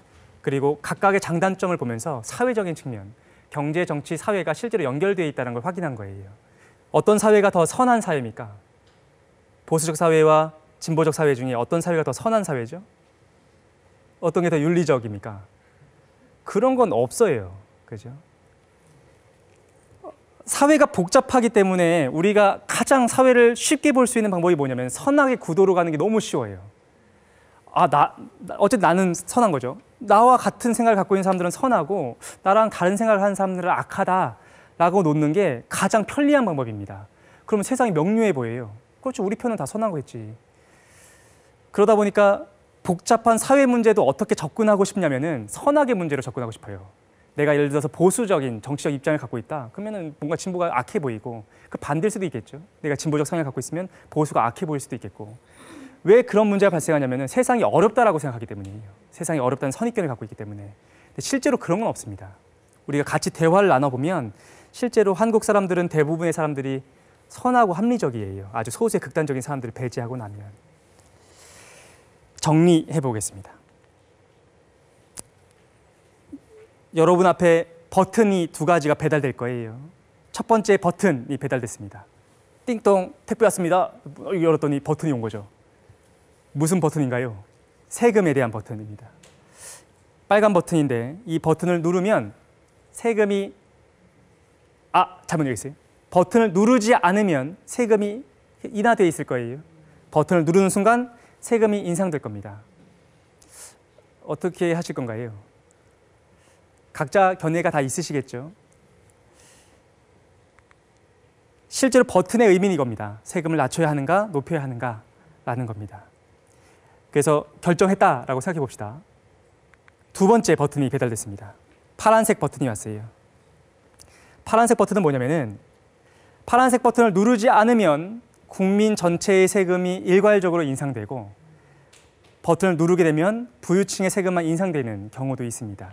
그리고 각각의 장단점을 보면서 사회적인 측면, 경제, 정치, 사회가 실제로 연결되어 있다는 걸 확인한 거예요. 어떤 사회가 더 선한 사회입니까? 보수적 사회와 진보적 사회 중에 어떤 사회가 더 선한 사회죠? 어떤 게 더 윤리적입니까? 그런 건 없어요. 그죠? 사회가 복잡하기 때문에 우리가 가장 사회를 쉽게 볼 수 있는 방법이 뭐냐면 선악의 구도로 가는 게 너무 쉬워요. 아, 나, 나 어쨌든 나는 선한 거죠. 나와 같은 생각을 갖고 있는 사람들은 선하고 나랑 다른 생각을 하는 사람들은 악하다라고 놓는 게 가장 편리한 방법입니다. 그러면 세상이 명료해 보여요. 그렇죠. 우리 편은 다 선한 거였지. 그러다 보니까 복잡한 사회 문제도 어떻게 접근하고 싶냐면은 선악의 문제로 접근하고 싶어요. 내가 예를 들어서 보수적인 정치적 입장을 갖고 있다. 그러면은 뭔가 진보가 악해 보이고 그 반대일 수도 있겠죠. 내가 진보적 성향을 갖고 있으면 보수가 악해 보일 수도 있겠고. 왜 그런 문제가 발생하냐면은 세상이 어렵다라고 생각하기 때문이에요. 세상이 어렵다는 선입견을 갖고 있기 때문에 실제로 그런 건 없습니다. 우리가 같이 대화를 나눠보면 실제로 한국 사람들은 대부분의 사람들이 선하고 합리적이에요. 아주 소수의 극단적인 사람들을 배제하고 나면 정리해 보겠습니다. 여러분 앞에 버튼이 두 가지가 배달될 거예요. 첫 번째 버튼이 배달됐습니다. 띵동 택배 왔습니다. 열었더니 버튼이 온 거죠. 무슨 버튼인가요? 세금에 대한 버튼입니다. 빨간 버튼인데 이 버튼을 누르면 세금이 아, 잠깐 여기 있어요. 버튼을 누르지 않으면 세금이 인하되어 있을 거예요. 버튼을 누르는 순간 세금이 인상될 겁니다. 어떻게 하실 건가요? 각자 견해가 다 있으시겠죠? 실제로 버튼의 의미는 이겁니다. 세금을 낮춰야 하는가, 높여야 하는가라는 겁니다. 그래서 결정했다라고 생각해 봅시다. 두 번째 버튼이 배달됐습니다. 파란색 버튼이 왔어요. 파란색 버튼은 뭐냐면은 파란색 버튼을 누르지 않으면 국민 전체의 세금이 일괄적으로 인상되고 버튼을 누르게 되면 부유층의 세금만 인상되는 경우도 있습니다.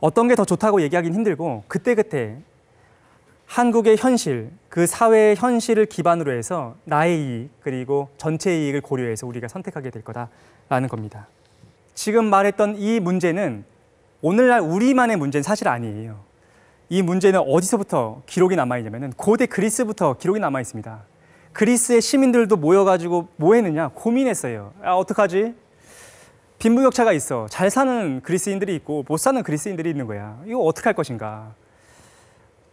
어떤 게 더 좋다고 얘기하기는 힘들고 그때그때 한국의 현실, 그 사회의 현실을 기반으로 해서 나의 이익, 그리고 전체 이익을 고려해서 우리가 선택하게 될 거다라는 겁니다. 지금 말했던 이 문제는 오늘날 우리만의 문제는 사실 아니에요. 이 문제는 어디서부터 기록이 남아있냐면 고대 그리스부터 기록이 남아있습니다. 그리스의 시민들도 모여가지고 뭐 했느냐 고민했어요. 아, 어떡하지? 빈부격차가 있어. 잘 사는 그리스인들이 있고 못 사는 그리스인들이 있는 거야. 이거 어떻게 할 것인가?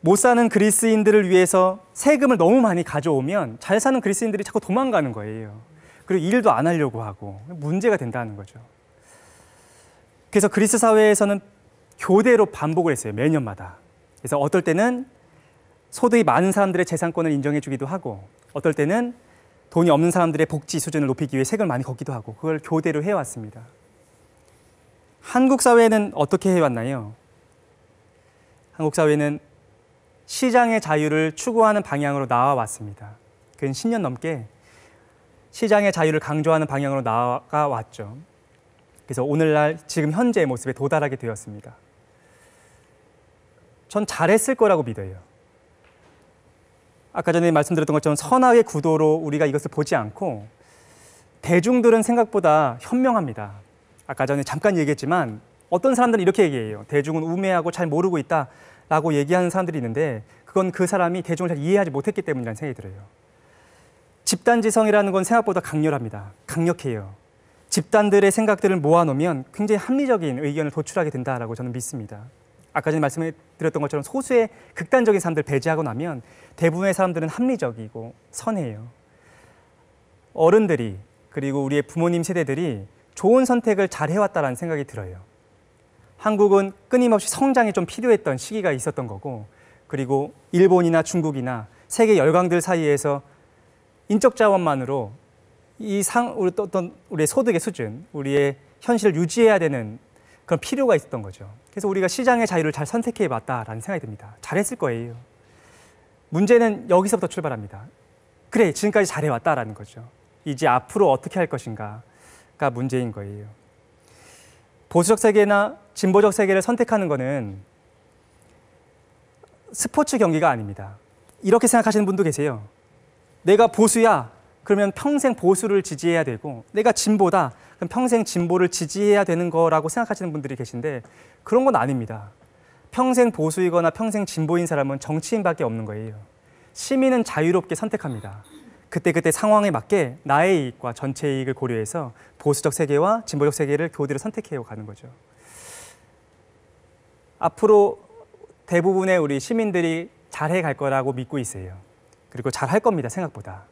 못 사는 그리스인들을 위해서 세금을 너무 많이 가져오면 잘 사는 그리스인들이 자꾸 도망가는 거예요. 그리고 일도 안 하려고 하고 문제가 된다는 거죠. 그래서 그리스 사회에서는 교대로 반복을 했어요. 매년마다. 그래서 어떨 때는 소득이 많은 사람들의 재산권을 인정해 주기도 하고 어떨 때는 돈이 없는 사람들의 복지 수준을 높이기 위해 세금을 많이 걷기도 하고 그걸 교대로 해왔습니다. 한국 사회는 어떻게 해왔나요? 한국 사회는 시장의 자유를 추구하는 방향으로 나아왔습니다. 근 10년 넘게 시장의 자유를 강조하는 방향으로 나아왔죠. 그래서 오늘날 지금 현재의 모습에 도달하게 되었습니다. 전 잘했을 거라고 믿어요. 아까 전에 말씀드렸던 것처럼 선악의 구도로 우리가 이것을 보지 않고 대중들은 생각보다 현명합니다. 아까 전에 잠깐 얘기했지만 어떤 사람들은 이렇게 얘기해요. 대중은 우매하고 잘 모르고 있다. 라고 얘기하는 사람들이 있는데 그건 그 사람이 대중을 잘 이해하지 못했기 때문이라는 생각이 들어요. 집단지성이라는 건 생각보다 강렬합니다. 강력해요. 집단들의 생각들을 모아놓으면 굉장히 합리적인 의견을 도출하게 된다라고 저는 믿습니다. 아까 전에 말씀드렸던 것처럼 소수의 극단적인 사람들 배제하고 나면 대부분의 사람들은 합리적이고 선해요. 어른들이 그리고 우리의 부모님 세대들이 좋은 선택을 잘 해왔다라는 생각이 들어요. 한국은 끊임없이 성장이 좀 필요했던 시기가 있었던 거고 그리고 일본이나 중국이나 세계 열강들 사이에서 인적 자원만으로 이 상, 우리 어떤 우리의 소득의 수준, 우리의 현실을 유지해야 되는 그런 필요가 있었던 거죠. 그래서 우리가 시장의 자유를 잘 선택해 봤다라는 생각이 듭니다. 잘했을 거예요. 문제는 여기서부터 출발합니다. 그래, 지금까지 잘해왔다라는 거죠. 이제 앞으로 어떻게 할 것인가가 문제인 거예요. 보수적 세계나 진보적 세계를 선택하는 것은 스포츠 경기가 아닙니다. 이렇게 생각하시는 분도 계세요. 내가 보수야. 그러면 평생 보수를 지지해야 되고 내가 진보다. 그럼 평생 진보를 지지해야 되는 거라고 생각하시는 분들이 계신데 그런 건 아닙니다. 평생 보수이거나 평생 진보인 사람은 정치인밖에 없는 거예요. 시민은 자유롭게 선택합니다. 그때그때 상황에 맞게 나의 이익과 전체 이익을 고려해서 보수적 세계와 진보적 세계를 교대로 선택해 가는 거죠. 앞으로 대부분의 우리 시민들이 잘해 갈 거라고 믿고 있어요. 그리고 잘할 겁니다, 생각보다.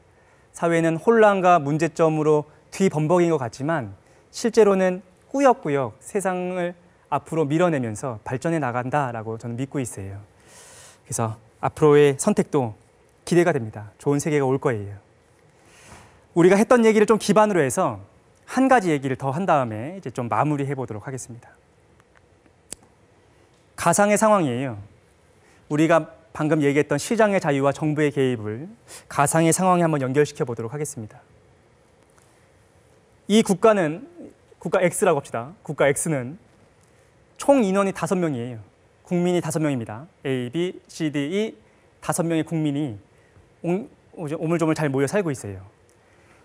사회는 혼란과 문제점으로 뒤범벅인 것 같지만 실제로는 꾸역꾸역 세상을 앞으로 밀어내면서 발전해 나간다라고 저는 믿고 있어요. 그래서 앞으로의 선택도 기대가 됩니다. 좋은 세계가 올 거예요. 우리가 했던 얘기를 좀 기반으로 해서 한 가지 얘기를 더 한 다음에 이제 좀 마무리해 보도록 하겠습니다. 가상의 상황이에요. 우리가 방금 얘기했던 시장의 자유와 정부의 개입을 가상의 상황에 한번 연결시켜 보도록 하겠습니다. 이 국가는 국가 X라고 합시다. 국가 X는 총 인원이 5명이에요. 국민이 5명입니다. A, B, C, D, E 5명의 국민이 오물조물 잘 모여 살고 있어요.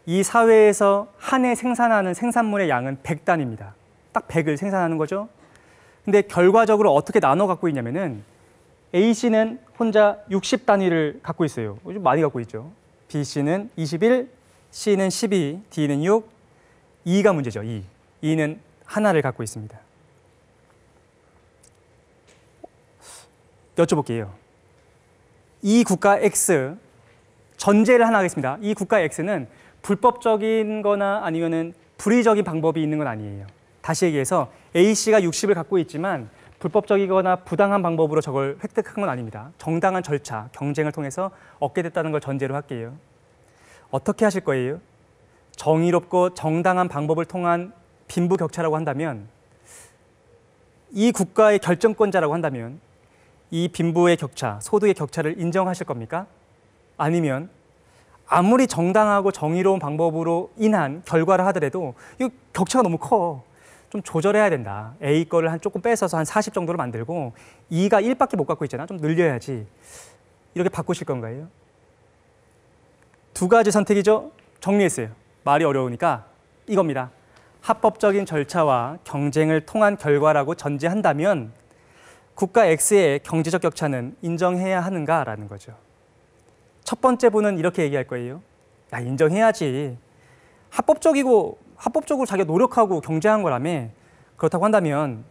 이 사회에서 한 해 생산하는 생산물의 양은 100단입니다. 딱 100을 생산하는 거죠. 근데 결과적으로 어떻게 나눠 갖고 있냐면은 A 씨는 혼자 60 단위를 갖고 있어요. 어, 좀 많이 갖고 있죠. B 씨는 21, C는 12, D는 6, 2가 문제죠. 2. E. 2는 하나를 갖고 있습니다. 여쭤볼게요. 이 국가 X 전제를 하나 하겠습니다. 이 국가 X는 불법적인 거나 아니면은 불의적인 방법이 있는 건 아니에요. 다시 얘기해서 A씨가 60을 갖고 있지만 불법적이거나 부당한 방법으로 저걸 획득한 건 아닙니다. 정당한 절차, 경쟁을 통해서 얻게 됐다는 걸 전제로 할게요. 어떻게 하실 거예요? 정의롭고 정당한 방법을 통한 빈부격차라고 한다면 이 국가의 결정권자라고 한다면 이 빈부의 격차, 소득의 격차를 인정하실 겁니까? 아니면 아무리 정당하고 정의로운 방법으로 인한 결과를 하더라도 이 격차가 너무 커. 좀 조절해야 된다. A 거를 한 조금 뺏어서 한 40 정도로 만들고 E가 1밖에 못 갖고 있잖아. 좀 늘려야지. 이렇게 바꾸실 건가요? 두 가지 선택이죠. 정리했어요. 말이 어려우니까 이겁니다. 합법적인 절차와 경쟁을 통한 결과라고 전제한다면 국가 X의 경제적 격차는 인정해야 하는가라는 거죠. 첫 번째 분은 이렇게 얘기할 거예요. 야, 인정해야지. 합법적이고 합법적으로 자기가 노력하고 경제한 거라면 그렇다고 한다면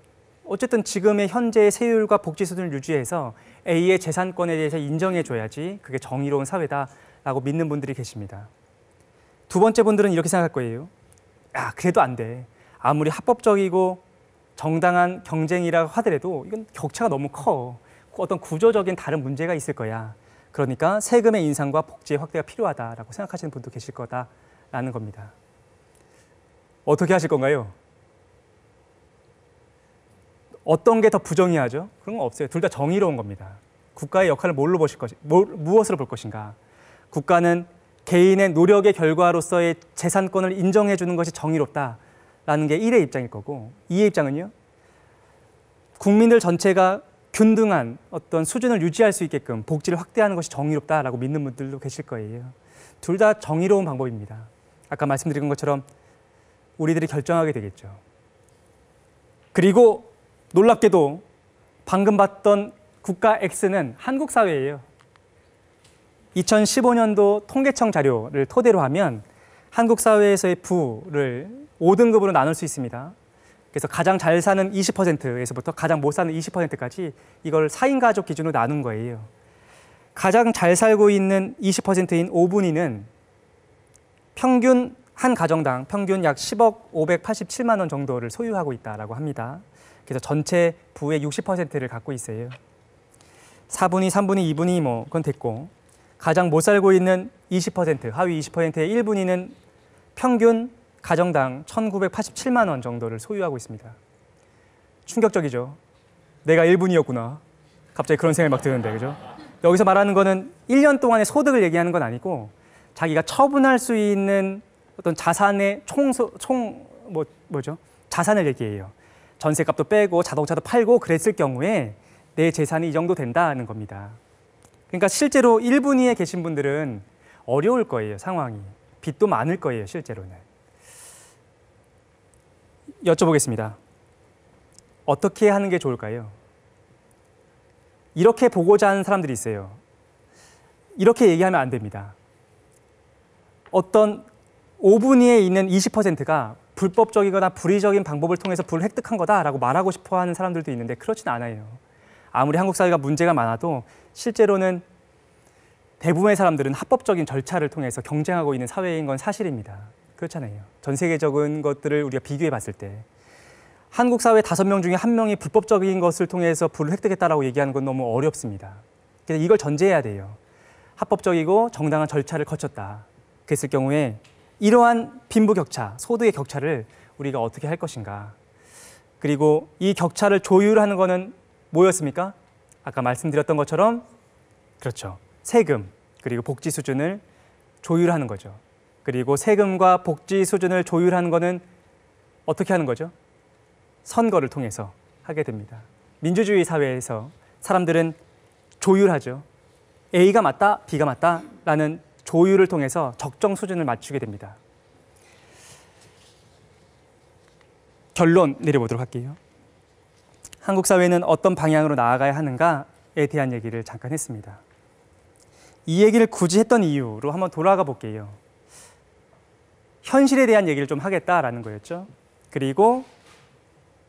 어쨌든 지금의 현재의 세율과 복지 수준을 유지해서 A의 재산권에 대해서 인정해줘야지 그게 정의로운 사회다라고 믿는 분들이 계십니다. 두 번째 분들은 이렇게 생각할 거예요. 야, 그래도 안 돼. 아무리 합법적이고 정당한 경쟁이라 하더라도 이건 격차가 너무 커. 어떤 구조적인 다른 문제가 있을 거야. 그러니까 세금의 인상과 복지의 확대가 필요하다라고 생각하시는 분도 계실 거다라는 겁니다. 어떻게 하실 건가요? 어떤 게 더 부정의하죠? 그런 건 없어요. 둘 다 정의로운 겁니다. 국가의 역할을 뭘로 보실 것이, 뭘, 무엇으로 볼 것인가? 국가는 개인의 노력의 결과로서의 재산권을 인정해 주는 것이 정의롭다라는 게 1의 입장일 거고 2의 입장은요. 국민들 전체가 균등한 어떤 수준을 유지할 수 있게끔 복지를 확대하는 것이 정의롭다라고 믿는 분들도 계실 거예요. 둘 다 정의로운 방법입니다. 아까 말씀드린 것처럼 우리들이 결정하게 되겠죠. 그리고 놀랍게도 방금 봤던 국가 X는 한국 사회예요. 2015년도 통계청 자료를 토대로 하면 한국 사회에서의 부를 5등급으로 나눌 수 있습니다. 그래서 가장 잘 사는 20%에서부터 가장 못 사는 20%까지 이걸 4인 가족 기준으로 나눈 거예요. 가장 잘 살고 있는 20%인 5분위는 평균 한 가정당 평균 약 10억 587만 원 정도를 소유하고 있다라고 합니다. 그래서 전체 부의 60%를 갖고 있어요. 4분의 3분의 2분의 뭐 그건 됐고 가장 못 살고 있는 20% 하위 20%의 1분위는 평균 가정당 1,987만 원 정도를 소유하고 있습니다. 충격적이죠. 내가 1분위였구나. 갑자기 그런 생각이 막 드는데 그죠? 여기서 말하는 거는 1년 동안의 소득을 얘기하는 건 아니고 자기가 처분할 수 있는 어떤 자산의 총 총, 뭐, 뭐죠? 자산을 얘기해요. 전세값도 빼고 자동차도 팔고 그랬을 경우에 내 재산이 이 정도 된다는 겁니다. 그러니까 실제로 1분위에 계신 분들은 어려울 거예요, 상황이. 빚도 많을 거예요, 실제로는. 여쭤보겠습니다. 어떻게 하는 게 좋을까요? 이렇게 보고자 하는 사람들이 있어요. 이렇게 얘기하면 안 됩니다. 어떤 5분위에 있는 20%가 불법적이거나 불의적인 방법을 통해서 불을 획득한 거다라고 말하고 싶어 하는 사람들도 있는데 그렇진 않아요. 아무리 한국 사회가 문제가 많아도 실제로는 대부분의 사람들은 합법적인 절차를 통해서 경쟁하고 있는 사회인 건 사실입니다. 그렇잖아요. 전 세계적인 것들을 우리가 비교해 봤을 때 한국 사회 다섯 명 중에 한 명이 불법적인 것을 통해서 불을 획득했다라고 얘기하는 건 너무 어렵습니다. 그래서 이걸 전제해야 돼요. 합법적이고 정당한 절차를 거쳤다. 그랬을 경우에 이러한 빈부 격차, 소득의 격차를 우리가 어떻게 할 것인가. 그리고 이 격차를 조율하는 것은 뭐였습니까? 아까 말씀드렸던 것처럼 그렇죠. 세금 그리고 복지 수준을 조율하는 거죠. 그리고 세금과 복지 수준을 조율하는 것은 어떻게 하는 거죠? 선거를 통해서 하게 됩니다. 민주주의 사회에서 사람들은 조율하죠. A가 맞다, B가 맞다라는 조율을 통해서 적정 수준을 맞추게 됩니다. 결론 내려보도록 할게요. 한국 사회는 어떤 방향으로 나아가야 하는가에 대한 얘기를 잠깐 했습니다. 이 얘기를 굳이 했던 이유로 한번 돌아가 볼게요. 현실에 대한 얘기를 좀 하겠다라는 거였죠. 그리고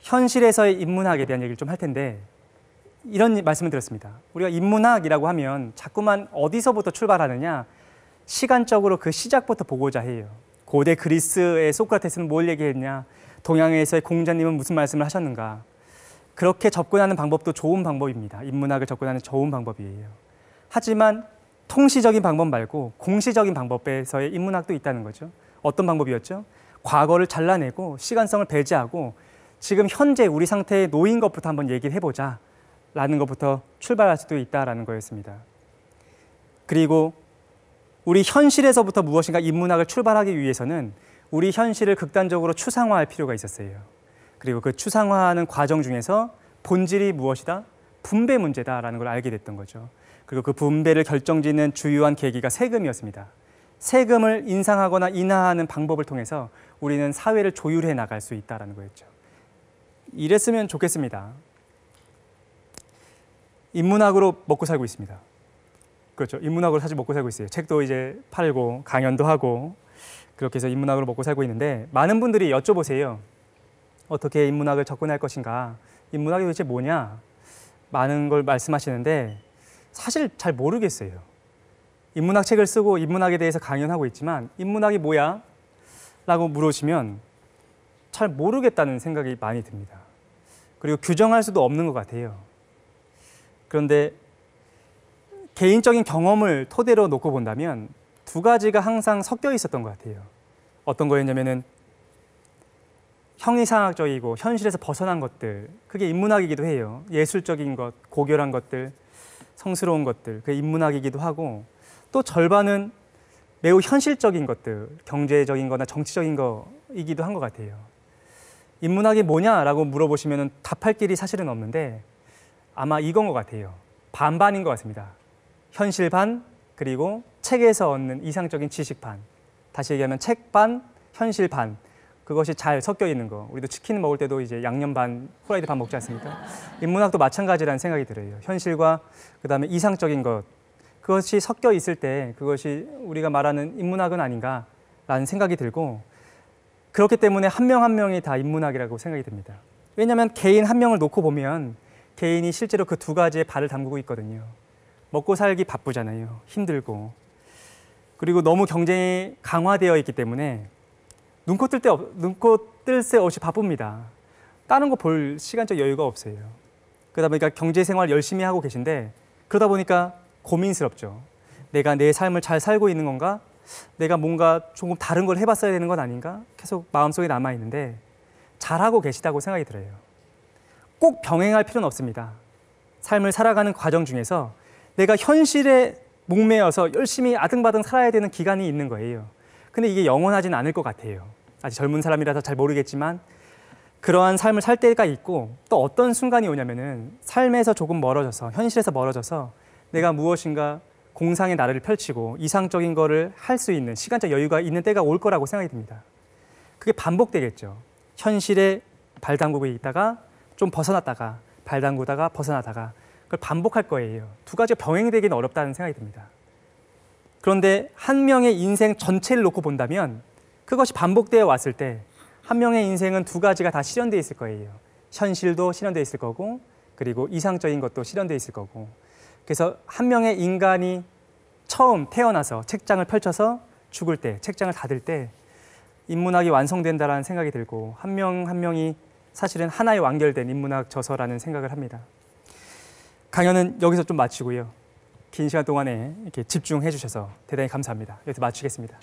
현실에서의 인문학에 대한 얘기를 좀 할 텐데 이런 말씀을 드렸습니다. 우리가 인문학이라고 하면 자꾸만 어디서부터 출발하느냐 시간적으로 그 시작부터 보고자 해요. 고대 그리스의 소크라테스는 뭘 얘기했냐? 동양에서의 공자님은 무슨 말씀을 하셨는가? 그렇게 접근하는 방법도 좋은 방법입니다. 인문학을 접근하는 좋은 방법이에요. 하지만 통시적인 방법 말고 공시적인 방법에서의 인문학도 있다는 거죠. 어떤 방법이었죠? 과거를 잘라내고 시간성을 배제하고 지금 현재 우리 상태에 놓인 것부터 한번 얘기를 해보자 라는 것부터 출발할 수도 있다라는 거였습니다. 그리고 우리 현실에서부터 무엇인가 인문학을 출발하기 위해서는 우리 현실을 극단적으로 추상화할 필요가 있었어요. 그리고 그 추상화하는 과정 중에서 본질이 무엇이다? 분배 문제다라는 걸 알게 됐던 거죠. 그리고 그 분배를 결정짓는 주요한 계기가 세금이었습니다. 세금을 인상하거나 인하하는 방법을 통해서 우리는 사회를 조율해 나갈 수 있다라는 거였죠. 이랬으면 좋겠습니다. 인문학으로 먹고 살고 있습니다. 그렇죠. 인문학으로 사실 먹고 살고 있어요. 책도 이제 팔고 강연도 하고 그렇게 해서 인문학으로 먹고 살고 있는데 많은 분들이 여쭤보세요. 어떻게 인문학을 접근할 것인가? 인문학이 도대체 뭐냐? 많은 걸 말씀하시는데 사실 잘 모르겠어요. 인문학 책을 쓰고 인문학에 대해서 강연하고 있지만 인문학이 뭐야? 라고 물으시면 잘 모르겠다는 생각이 많이 듭니다. 그리고 규정할 수도 없는 것 같아요. 그런데 개인적인 경험을 토대로 놓고 본다면 두 가지가 항상 섞여 있었던 것 같아요. 어떤 거였냐면은 형이상학적이고 현실에서 벗어난 것들, 그게 인문학이기도 해요. 예술적인 것, 고결한 것들, 성스러운 것들, 그게 인문학이기도 하고 또 절반은 매우 현실적인 것들, 경제적인 거나 정치적인 거이기도 한 것 같아요. 인문학이 뭐냐라고 물어보시면 답할 길이 사실은 없는데 아마 이건 것 같아요. 반반인 것 같습니다. 현실 반 그리고 책에서 얻는 이상적인 지식 반 다시 얘기하면 책반 현실 반 그것이 잘 섞여 있는 거 우리도 치킨 먹을 때도 이제 양념 반 후라이드 반 먹지 않습니까 인문학도 마찬가지라는 생각이 들어요 현실과 그다음에 이상적인 것 그것이 섞여 있을 때 그것이 우리가 말하는 인문학은 아닌가라는 생각이 들고 그렇기 때문에 한 명한 한 명이 다 인문학이라고 생각이 듭니다 왜냐하면 개인 한 명을 놓고 보면 개인이 실제로 그 두가지의 발을 담그고 있거든요 먹고 살기 바쁘잖아요. 힘들고. 그리고 너무 경쟁이 강화되어 있기 때문에 눈코 뜰 때, 눈코 뜰 새 없이 바쁩니다. 다른 거 볼 시간적 여유가 없어요. 그러다 보니까 경제 생활 열심히 하고 계신데 그러다 보니까 고민스럽죠. 내가 내 삶을 잘 살고 있는 건가? 내가 뭔가 조금 다른 걸 해봤어야 되는 건 아닌가? 계속 마음속에 남아있는데 잘하고 계시다고 생각이 들어요. 꼭 병행할 필요는 없습니다. 삶을 살아가는 과정 중에서 내가 현실에 목매여서 열심히 아등바등 살아야 되는 기간이 있는 거예요. 근데 이게 영원하진 않을 것 같아요. 아직 젊은 사람이라서 잘 모르겠지만 그러한 삶을 살 때가 있고 또 어떤 순간이 오냐면은 삶에서 조금 멀어져서 현실에서 멀어져서 내가 무엇인가 공상의 나를 펼치고 이상적인 거를 할수 있는 시간적 여유가 있는 때가 올 거라고 생각이 듭니다. 그게 반복되겠죠. 현실에 발 담그고 있다가 좀 벗어났다가 발 담그다가 벗어나다가 그걸 반복할 거예요. 두 가지가 병행이 되기는 어렵다는 생각이 듭니다. 그런데 한 명의 인생 전체를 놓고 본다면 그것이 반복되어 왔을 때 한 명의 인생은 두 가지가 다 실현되어 있을 거예요. 현실도 실현되어 있을 거고 그리고 이상적인 것도 실현되어 있을 거고 그래서 한 명의 인간이 처음 태어나서 책장을 펼쳐서 죽을 때 책장을 닫을 때 인문학이 완성된다라는 생각이 들고 한 명한 한 명이 사실은 하나의 완결된 인문학 저서라는 생각을 합니다. 강연은 여기서 좀 마치고요. 긴 시간 동안에 이렇게 집중해 주셔서 대단히 감사합니다. 여기서 마치겠습니다.